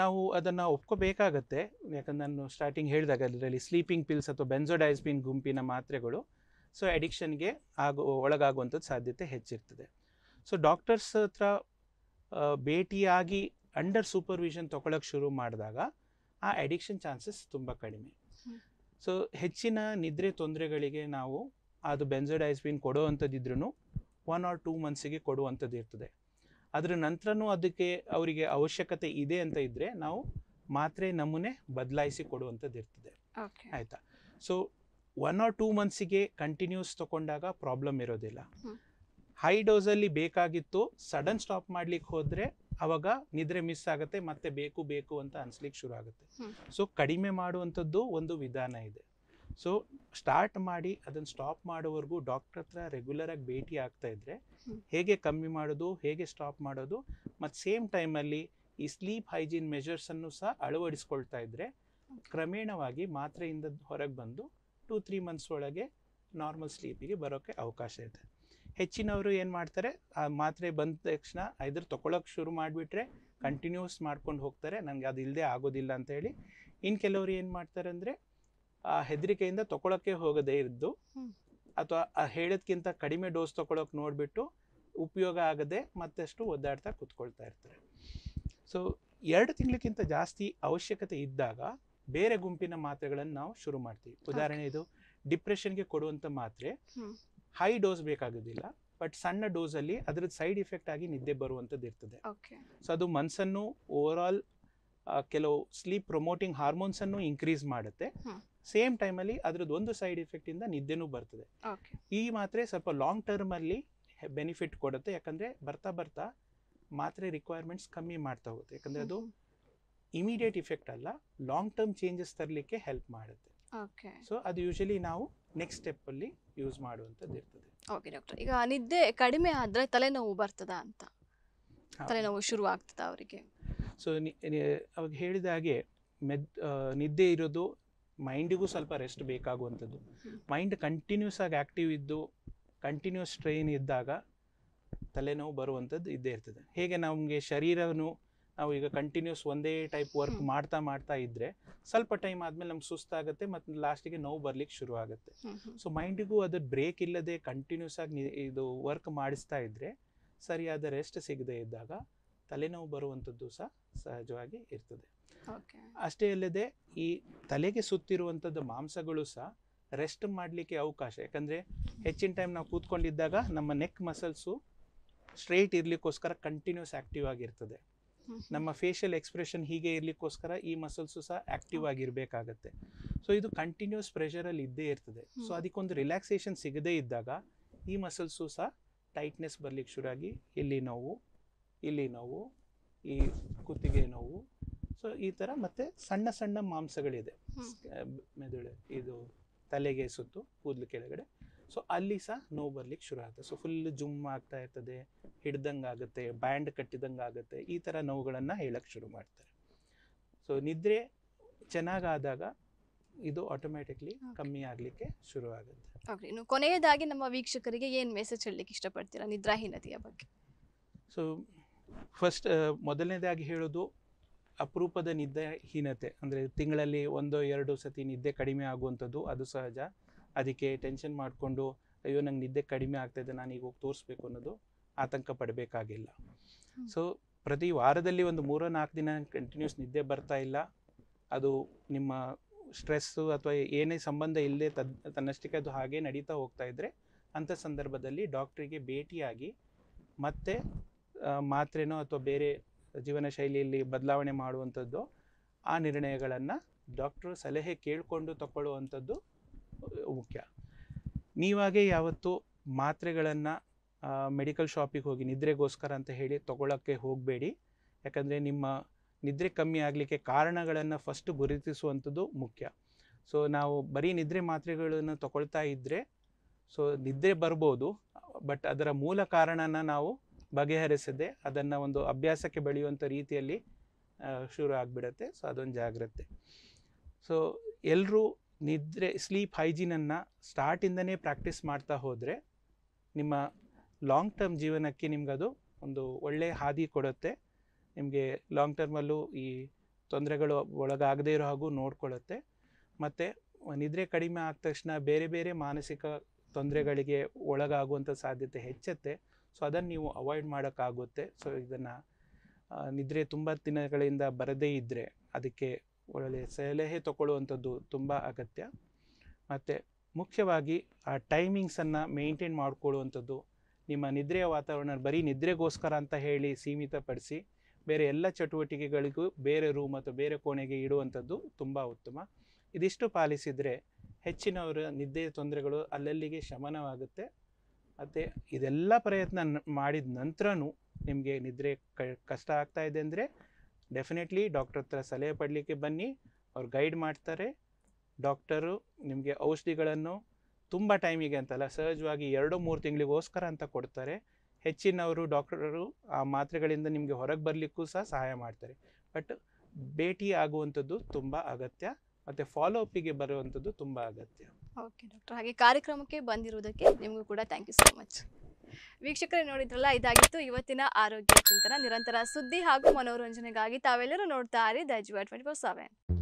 ನಾವು ಅದನ್ನು ಒಪ್ಕೋಬೇಕಾಗತ್ತೆ ಯಾಕಂದ್ರೆ ನಾನು ಸ್ಟಾರ್ಟಿಂಗ್ ಹೇಳಿದಾಗ ಅದರಲ್ಲಿ ಸ್ಲೀಪಿಂಗ್ ಪಿಲ್ಸ್ ಅಥವಾ ಬೆನ್ಸೋಡೈಸ್ಪಿನ್ ಗುಂಪಿನ ಮಾತ್ರೆಗಳು ಸೊ ಅಡಿಕ್ಷನ್ಗೆ ಆಗೋ ಒಳಗಾಗುವಂಥದ್ದು ಸಾಧ್ಯತೆ ಹೆಚ್ಚಿರ್ತದೆ ಸೊ ಡಾಕ್ಟರ್ಸ್ ಹತ್ರ ಭೇಟಿಯಾಗಿ ಅಂಡರ್ ಸೂಪರ್ವಿಷನ್ ತೊಗೊಳಕ್ಕೆ ಶುರು ಮಾಡಿದಾಗ ಆ ಅಡಿಕ್ಷನ್ ಚಾನ್ಸಸ್ ತುಂಬ ಕಡಿಮೆ ಸೊ ಹೆಚ್ಚಿನ ನಿದ್ರೆ ತೊಂದರೆಗಳಿಗೆ ನಾವು ಅದು ಬೆನ್ಸೋಡೈಸ್ಪಿನ್ ಕೊಡೋ ಒನ್ ಆರ್ ಟೂ ಮಂತ್ಸಿಗೆ ಕೊಡುವಂಥದ್ದು ಇರ್ತದೆ ಅದರ ನಂತರನೂ ಅದಕ್ಕೆ ಅವರಿಗೆ ಅವಶ್ಯಕತೆ ಇದೆ ಅಂತ ಇದ್ದರೆ ನಾವು ಮಾತ್ರೆ ನಮೂನೆ ಬದಲಾಯಿಸಿ ಕೊಡುವಂಥದ್ದು ಇರ್ತದೆ ಆಯಿತಾ ಸೊ ಒನ್ ಆರ್ ಟೂ ಮಂತ್ಸಿಗೆ ಕಂಟಿನ್ಯೂಸ್ ತೊಗೊಂಡಾಗ ಪ್ರಾಬ್ಲಮ್ ಇರೋದಿಲ್ಲ ಹೈ ಡೋಸಲ್ಲಿ ಬೇಕಾಗಿತ್ತು ಸಡನ್ ಸ್ಟಾಪ್ ಮಾಡಲಿಕ್ಕೆ ಹೋದರೆ ಅವಾಗ ನಿದ್ರೆ ಮಿಸ್ ಆಗುತ್ತೆ ಮತ್ತೆ ಬೇಕು ಬೇಕು ಅಂತ ಅನ್ಸ್ಲಿಕ್ಕೆ ಶುರು ಆಗುತ್ತೆ ಸೊ ಕಡಿಮೆ ಮಾಡುವಂಥದ್ದು ಒಂದು ವಿಧಾನ ಇದೆ ಸೊ ಸ್ಟಾರ್ಟ್ ಮಾಡಿ ಅದನ್ನು ಸ್ಟಾಪ್ ಮಾಡೋವರೆಗೂ ಡಾಕ್ಟರ್ ಹತ್ರ ರೆಗ್ಯುಲರ್ ಆಗಿ ಭೇಟಿ ಆಗ್ತಾ ಇದ್ರೆ ಹೇಗೆ ಕಮ್ಮಿ ಮಾಡೋದು ಹೇಗೆ ಸ್ಟಾಪ್ ಮಾಡೋದು ಮತ್ತು ಸೇಮ್ ಟೈಮಲ್ಲಿ ಈ ಸ್ಲೀಪ್ ಹೈಜೀನ್ ಮೆಷರ್ಸನ್ನು ಸಹ ಅಳವಡಿಸ್ಕೊಳ್ತಾ ಇದ್ರೆ ಕ್ರಮೇಣವಾಗಿ ಮಾತ್ರೆಯಿಂದ ಹೊರಗೆ ಬಂದು ಟೂ ತ್ರೀ ಮಂತ್ಸ್ ಒಳಗೆ ನಾರ್ಮಲ್ ಸ್ಲೀಪಿಗೆ ಬರೋಕ್ಕೆ ಅವಕಾಶ ಇದೆ ಹೆಚ್ಚಿನವರು ಏನು ಮಾಡ್ತಾರೆ ಆ ಮಾತ್ರೆ ಬಂದ ತಕ್ಷಣ ಇದ್ರ ತೊಗೊಳಕ್ಕೆ ಶುರು ಮಾಡಿಬಿಟ್ರೆ ಕಂಟಿನ್ಯೂಸ್ ಮಾಡ್ಕೊಂಡು ಹೋಗ್ತಾರೆ ನನಗೆ ಅದು ಇಲ್ಲದೆ ಆಗೋದಿಲ್ಲ ಅಂತ ಹೇಳಿ ಇನ್ನು ಕೆಲವರು ಏನು ಮಾಡ್ತಾರೆ ಅಂದರೆ ಆ ಹೆದರಿಕೆಯಿಂದ ತೊಗೊಳಕ್ಕೆ ಹೋಗದೇ ಇದ್ದು ಅಥವಾ ಹೇಳೋದಕ್ಕಿಂತ ಕಡಿಮೆ ಡೋಸ್ ತೊಗೊಳಕ್ಕೆ ನೋಡ್ಬಿಟ್ಟು ಉಪಯೋಗ ಆಗದೆ ಮತ್ತಷ್ಟು ಒದ್ದಾಡ್ತಾ ಕೂತ್ಕೊಳ್ತಾ ಇರ್ತಾರೆ ಸೊ ಎರಡು ತಿಂಗಳಿಗಿಂತ ಜಾಸ್ತಿ ಅವಶ್ಯಕತೆ ಇದ್ದಾಗ ಬೇರೆ ಗುಂಪಿನ ಮಾತ್ರೆಗಳನ್ನು ನಾವು ಶುರು ಮಾಡ್ತೀವಿ ಉದಾಹರಣೆ ಇದು ಡಿಪ್ರೆಷನ್ಗೆ ಕೊಡುವಂಥ ಮಾತ್ರೆ ಹೈ ಡೋಸ್ ಬೇಕಾಗೋದಿಲ್ಲ ಬಟ್ ಸಣ್ಣ ಡೋಸಲ್ಲಿ ಅದ್ರದ್ದು ಸೈಡ್ ಇಫೆಕ್ಟ್ ಆಗಿ ನಿದ್ದೆ ಬರುವಂಥದ್ದು ಇರ್ತದೆ ಸೊ ಅದು ಮನ್ಸನ್ನು ಓವರ್ ಆಲ್ ಕೆಲವು ಸ್ಲೀಪ್ ಪ್ರೊಮೋಟಿಂಗ್ ಹಾರ್ಮೋನ್ಸನ್ನು ಇನ್ಕ್ರೀಸ್ ಮಾಡುತ್ತೆ ಸೇಮ್ ಟೈಮಲ್ಲಿ ಅದ್ರದ್ದು ಒಂದು ಸೈಡ್ ಇಫೆಕ್ಟಿಂದ ನಿದ್ದೆನೂ ಬರ್ತದೆ ಈ ಮಾತ್ರೆ ಸ್ವಲ್ಪ ಲಾಂಗ್ ಟರ್ಮಲ್ಲಿ ಬೆನಿಫಿಟ್ ಕೊಡುತ್ತೆ ಯಾಕಂದರೆ ಬರ್ತಾ ಬರ್ತಾ ಮಾತ್ರೆ ರಿಕ್ವೈರ್ಮೆಂಟ್ಸ್ ಕಮ್ಮಿ ಮಾಡ್ತಾ ಹೋಗುತ್ತೆ ಯಾಕಂದರೆ ಅದು ಇಮಿಡಿಯೇಟ್ ಇಫೆಕ್ಟ್ ಅಲ್ಲ ಲಾಂಗ್ ಟರ್ಮ್ ಚೇಂಜಸ್ ತರಲಿಕ್ಕೆ ಹೆಲ್ಪ್ ಮಾಡುತ್ತೆ ಓಕೆ ಸೊ ಅದು ಯೂಶಲಿ ನಾವು ನೆಕ್ಸ್ಟ್ ಸ್ಟೆಪ್ ಅಲ್ಲಿ ಯೂಸ್ ಮಾಡುವಂಥದ್ದು ಇರ್ತದೆ ಓಕೆ ಡಾಕ್ಟರ್ ಈಗ ನಿದ್ದೆ ಕಡಿಮೆ ಆದರೆ ತಲೆನೋವು ಬರ್ತದ ಅಂತ ತಲೆನೋವು ಶುರು ಆಗ್ತದ ಅವರಿಗೆ ಸೊ ಅವಾಗ ಹೇಳಿದ ಹಾಗೆ ಮೆದ್ ನಿದ್ದೆ ಇರೋದು ಮೈಂಡಿಗೂ ಸ್ವಲ್ಪ ರೆಸ್ಟ್ ಬೇಕಾಗುವಂಥದ್ದು ಮೈಂಡ್ ಕಂಟಿನ್ಯೂಸ್ ಆಗಿ ಆ್ಯಕ್ಟಿವ್ ಇದ್ದು ಕಂಟಿನ್ಯೂಸ್ ಸ್ಟ್ರೈನ್ ಇದ್ದಾಗ ತಲೆನೋವು ಬರುವಂಥದ್ದು ಇದ್ದೇ ಇರ್ತದೆ ಹೇಗೆ ನಮಗೆ ಶರೀರನು ನಾವು ಈಗ ಕಂಟಿನ್ಯೂಸ್ ಒಂದೇ ಟೈಪ್ ವರ್ಕ್ ಮಾಡ್ತಾ ಮಾಡ್ತಾ ಇದ್ರೆ ಸ್ವಲ್ಪ ಟೈಮ್ ಆದ್ಮೇಲೆ ನಮ್ಗೆ ಸುಸ್ತಾಗುತ್ತೆ ಮತ್ತೆ ಲಾಸ್ಟಿಗೆ ನೋವು ಬರ್ಲಿಕ್ಕೆ ಶುರು ಆಗುತ್ತೆ ಸೊ ಮೈಂಡಿಗೂ ಅದ್ರ ಬ್ರೇಕ್ ಇಲ್ಲದೆ ಕಂಟಿನ್ಯೂಸ್ ಆಗಿ ಇದು ವರ್ಕ್ ಮಾಡಿಸ್ತಾ ಇದ್ರೆ ಸರಿಯಾದ ರೆಸ್ಟ್ ಸಿಗದೆ ಇದ್ದಾಗ ತಲೆನೋವು ಬರುವಂಥದ್ದು ಸಹ ಸಹಜವಾಗಿ ಇರ್ತದೆ ಅಷ್ಟೇ ಅಲ್ಲದೆ ಈ ತಲೆಗೆ ಸುತ್ತಿರುವಂಥದ್ದು ಮಾಂಸಗಳು ಸಹ ರೆಸ್ಟ್ ಮಾಡಲಿಕ್ಕೆ ಅವಕಾಶ ಯಾಕಂದರೆ ಹೆಚ್ಚಿನ ಟೈಮ್ ನಾವು ಕೂತ್ಕೊಂಡಿದ್ದಾಗ ನಮ್ಮ ನೆಕ್ ಮಸಲ್ಸು ಸ್ಟ್ರೈಟ್ ಇರಲಿಕ್ಕೋಸ್ಕರ ಕಂಟಿನ್ಯೂಸ್ ಆ್ಯಕ್ಟಿವ್ ಆಗಿರ್ತದೆ ನಮ್ಮ ಫೇಶಿಯಲ್ ಎಕ್ಸ್ಪ್ರೆಷನ್ ಹೀಗೆ ಇರಲಿಕ್ಕೋಸ್ಕರ ಈ ಮಸಲ್ಸು ಸಹ ಆಕ್ಟಿವ್ ಆಗಿರಬೇಕಾಗತ್ತೆ ಸೊ ಇದು ಕಂಟಿನ್ಯೂಸ್ ಪ್ರೆಷರಲ್ಲಿ ಇದ್ದೇ ಇರ್ತದೆ ಸೊ ಅದಕ್ಕೊಂದು ರಿಲ್ಯಾಕ್ಸೇಷನ್ ಸಿಗದೇ ಇದ್ದಾಗ ಈ ಮಸಲ್ಸು ಸಹ ಟೈಟ್ನೆಸ್ ಬರ್ಲಿಕ್ಕೆ ಶುರುವಾಗಿ ಇಲ್ಲಿ ನೋವು ಇಲ್ಲಿ ನೋವು ಈ ಕುತ್ತಿಗೆ ನೋವು ಸೊ ಈ ಥರ ಮತ್ತೆ ಸಣ್ಣ ಸಣ್ಣ ಮಾಂಸಗಳಿದೆ ಮೆದುಳು ಇದು ತಲೆಗೆ ಸುತ್ತು ಕೂದಲು ಕೆಳಗಡೆ ಸೊ ಅಲ್ಲಿ ಸಹ ನೋವು ಬರ್ಲಿಕ್ಕೆ ಶುರು ಆಗುತ್ತೆ ಸೊ ಫುಲ್ ಜುಮ್ ಆಗ್ತಾ ಇರ್ತದೆ ಹಿಡ್ದಂಗಾಗುತ್ತೆ ಬ್ಯಾಂಡ್ ಆಗುತ್ತೆ ಈ ಥರ ನೋವುಗಳನ್ನು ಹೇಳಕ್ಕೆ ಶುರು ಮಾಡ್ತಾರೆ ಸೊ ನಿದ್ರೆ ಚೆನ್ನಾಗಾದಾಗ ಇದು ಆಟೋಮ್ಯಾಟಿಕ್ಲಿ ಕಮ್ಮಿ ಆಗಲಿಕ್ಕೆ ಶುರು ಆಗುತ್ತೆ ಕೊನೆಯದಾಗಿ ನಮ್ಮ ವೀಕ್ಷಕರಿಗೆ ಏನು ಮೆಸೇಜ್ ಹೇಳಲಿಕ್ಕೆ ಇಷ್ಟಪಡ್ತೀರಾ ನಿದ್ರಾಹೀನತೆಯ ಬಗ್ಗೆ ಸೊ ಫಸ್ಟ್ ಮೊದಲನೇದಾಗಿ ಹೇಳೋದು ಅಪರೂಪದ ನಿದ್ರಾಹೀನತೆ ಅಂದರೆ ತಿಂಗಳಲ್ಲಿ ಒಂದು ಎರಡು ಸತಿ ನಿದ್ದೆ ಕಡಿಮೆ ಆಗುವಂಥದ್ದು ಅದು ಸಹಜ ಅದಕ್ಕೆ ಟೆನ್ಷನ್ ಮಾಡಿಕೊಂಡು ಅಯ್ಯೋ ನಂಗೆ ನಿದ್ದೆ ಕಡಿಮೆ ಆಗ್ತಾಯಿದೆ ನಾನು ಈಗ ಹೋಗಿ ತೋರಿಸ್ಬೇಕು ಅನ್ನೋದು ಆತಂಕ ಪಡಬೇಕಾಗಿಲ್ಲ ಸೊ ಪ್ರತಿ ವಾರದಲ್ಲಿ ಒಂದು ಮೂರು ನಾಲ್ಕು ದಿನ ಕಂಟಿನ್ಯೂಸ್ ನಿದ್ದೆ ಬರ್ತಾ ಇಲ್ಲ ಅದು ನಿಮ್ಮ ಸ್ಟ್ರೆಸ್ಸು ಅಥವಾ ಏನೇ ಸಂಬಂಧ ಇಲ್ಲದೆ ತದ್ ತನ್ನಷ್ಟಕ್ಕೆ ಅದು ಹಾಗೆ ನಡೀತಾ ಹೋಗ್ತಾ ಇದ್ದರೆ ಅಂಥ ಸಂದರ್ಭದಲ್ಲಿ ಡಾಕ್ಟ್ರಿಗೆ ಭೇಟಿಯಾಗಿ ಮತ್ತೆ ಮಾತ್ರೆನೋ ಅಥವಾ ಬೇರೆ ಜೀವನ ಶೈಲಿಯಲ್ಲಿ ಬದಲಾವಣೆ ಮಾಡುವಂಥದ್ದು ಆ ನಿರ್ಣಯಗಳನ್ನು ಡಾಕ್ಟ್ರು ಸಲಹೆ ಕೇಳಿಕೊಂಡು ತಗೊಳ್ಳುವಂಥದ್ದು ಮುಖ್ಯ ನೀವಾಗೆ ಯಾವತ್ತು ಮಾತ್ರೆಗಳನ್ನು ಮೆಡಿಕಲ್ ಶಾಪಿಗೆ ಹೋಗಿ ನಿದ್ರೆಗೋಸ್ಕರ ಅಂತ ಹೇಳಿ ತೊಗೊಳಕ್ಕೆ ಹೋಗಬೇಡಿ ಯಾಕಂದರೆ ನಿಮ್ಮ ನಿದ್ರೆ ಕಮ್ಮಿ ಆಗಲಿಕ್ಕೆ ಕಾರಣಗಳನ್ನು ಫಸ್ಟ್ ಗುರುತಿಸುವಂಥದ್ದು ಮುಖ್ಯ ಸೊ ನಾವು ಬರೀ ನಿದ್ರೆ ಮಾತ್ರೆಗಳನ್ನು ತಗೊಳ್ತಾ ಇದ್ದರೆ ಸೊ ನಿದ್ರೆ ಬರ್ಬೋದು ಬಟ್ ಅದರ ಮೂಲ ಕಾರಣನ ನಾವು ಬಗೆಹರಿಸದೆ ಅದನ್ನು ಒಂದು ಅಭ್ಯಾಸಕ್ಕೆ ಬೆಳೆಯುವಂಥ ರೀತಿಯಲ್ಲಿ ಶುರು ಆಗಿಬಿಡತ್ತೆ ಸೊ ಅದೊಂದು ಜಾಗ್ರತೆ ಸೊ ಎಲ್ಲರೂ ನಿದ್ರೆ ಸ್ಲೀಪ್ ಹೈಜೀನನ್ನು ಸ್ಟಾರ್ಟಿಂದನೇ ಪ್ರಾಕ್ಟೀಸ್ ಮಾಡ್ತಾ ಹೋದರೆ ನಿಮ್ಮ ಲಾಂಗ್ ಟರ್ಮ್ ಜೀವನಕ್ಕೆ ನಿಮ್ಗದು ಒಂದು ಒಳ್ಳೆಯ ಹಾದಿ ಕೊಡುತ್ತೆ ನಿಮಗೆ ಲಾಂಗ್ ಟರ್ಮಲ್ಲೂ ಈ ತೊಂದರೆಗಳು ಒಳಗಾಗದೇ ಇರೋ ಹಾಗೂ ನೋಡ್ಕೊಳ್ಳುತ್ತೆ ಮತ್ತು ನಿದ್ರೆ ಕಡಿಮೆ ಆದ ತಕ್ಷಣ ಬೇರೆ ಬೇರೆ ಮಾನಸಿಕ ತೊಂದರೆಗಳಿಗೆ ಒಳಗಾಗುವಂಥ ಸಾಧ್ಯತೆ ಹೆಚ್ಚುತ್ತೆ ಸೊ ಅದನ್ನು ನೀವು ಅವಾಯ್ಡ್ ಮಾಡೋಕ್ಕಾಗುತ್ತೆ ಸೊ ಇದನ್ನು ನಿದ್ರೆ ತುಂಬ ದಿನಗಳಿಂದ ಬರದೇ ಇದ್ದರೆ ಅದಕ್ಕೆ ಒಳ್ಳೆಯ ಸಲಹೆ ತೊಗೊಳ್ಳುವಂಥದ್ದು ತುಂಬ ಅಗತ್ಯ ಮತ್ತು ಮುಖ್ಯವಾಗಿ ಆ ಟೈಮಿಂಗ್ಸನ್ನು ಮೇಂಟೈನ್ ಮಾಡಿಕೊಳ್ಳುವಂಥದ್ದು ನಿಮ್ಮ ನಿದ್ರೆಯ ವಾತಾವರಣ ಬರೀ ನಿದ್ರೆಗೋಸ್ಕರ ಅಂತ ಹೇಳಿ ಸೀಮಿತಪಡಿಸಿ ಬೇರೆ ಎಲ್ಲ ಚಟುವಟಿಕೆಗಳಿಗೂ ಬೇರೆ ರೂಮ್ ಅಥವಾ ಬೇರೆ ಕೋಣೆಗೆ ಇಡುವಂಥದ್ದು ತುಂಬ ಉತ್ತಮ ಇದಿಷ್ಟು ಪಾಲಿಸಿದರೆ ಹೆಚ್ಚಿನವರ ನಿದ್ದೆಯ ತೊಂದರೆಗಳು ಅಲ್ಲಲ್ಲಿಗೆ ಶಮನವಾಗುತ್ತೆ ಮತ್ತು ಇದೆಲ್ಲ ಪ್ರಯತ್ನ ಮಾಡಿದ ನಂತರನೂ ನಿಮಗೆ ನಿದ್ರೆ ಕಷ್ಟ ಆಗ್ತಾ ಇದೆ ಅಂದರೆ ಡೆಫಿನೆಟ್ಲಿ ಡಾಕ್ಟರ್ ಹತ್ರ ಸಲಹೆ ಪಡಲಿಕ್ಕೆ ಬನ್ನಿ ಅವ್ರು ಗೈಡ್ ಮಾಡ್ತಾರೆ ಡಾಕ್ಟರು ನಿಮಗೆ ಔಷಧಿಗಳನ್ನು ತುಂಬ ಟೈಮಿಗೆ ಅಂತಲ್ಲ ಸಹಜವಾಗಿ ಎರಡು ಮೂರು ತಿಂಗಳಿಗೋಸ್ಕರ ಅಂತ ಕೊಡ್ತಾರೆ ಹೆಚ್ಚಿನವರು ಡಾಕ್ಟರು ಆ ಮಾತ್ರೆಗಳಿಂದ ನಿಮಗೆ ಹೊರಗೆ ಬರಲಿಕ್ಕೂ ಸಹ ಸಹಾಯ ಮಾಡ್ತಾರೆ ಬಟ್ ಭೇಟಿ ಆಗುವಂಥದ್ದು ತುಂಬ ಅಗತ್ಯ ಮತ್ತು ಫಾಲೋ ಅಪ್ಪಿಗೆ ಬರುವಂಥದ್ದು ತುಂಬ ಅಗತ್ಯ ಓಕೆ ಡಾಕ್ಟರ್ ಹಾಗೆ ಕಾರ್ಯಕ್ರಮಕ್ಕೆ ಬಂದಿರುವುದಕ್ಕೆ ನಿಮಗೂ ಕೂಡ ಥ್ಯಾಂಕ್ ಯು ಸೋ ಮಚ್ ವೀಕ್ಷಕರೇ ನೋಡಿದ್ರಲ್ಲ ಇದಾಗಿತ್ತು ಇವತ್ತಿನ ಆರೋಗ್ಯ ಚಿಂತನ ನಿರಂತರ ಸುದ್ದಿ ಹಾಗೂ ಮನೋರಂಜನೆಗಾಗಿ ತಾವೆಲ್ಲರೂ ನೋಡ್ತಾ ಇರಿ ದಜ್ವಾ ಟ್ವೆಂಟಿ ಫೋರ್ ಸೆವೆನ್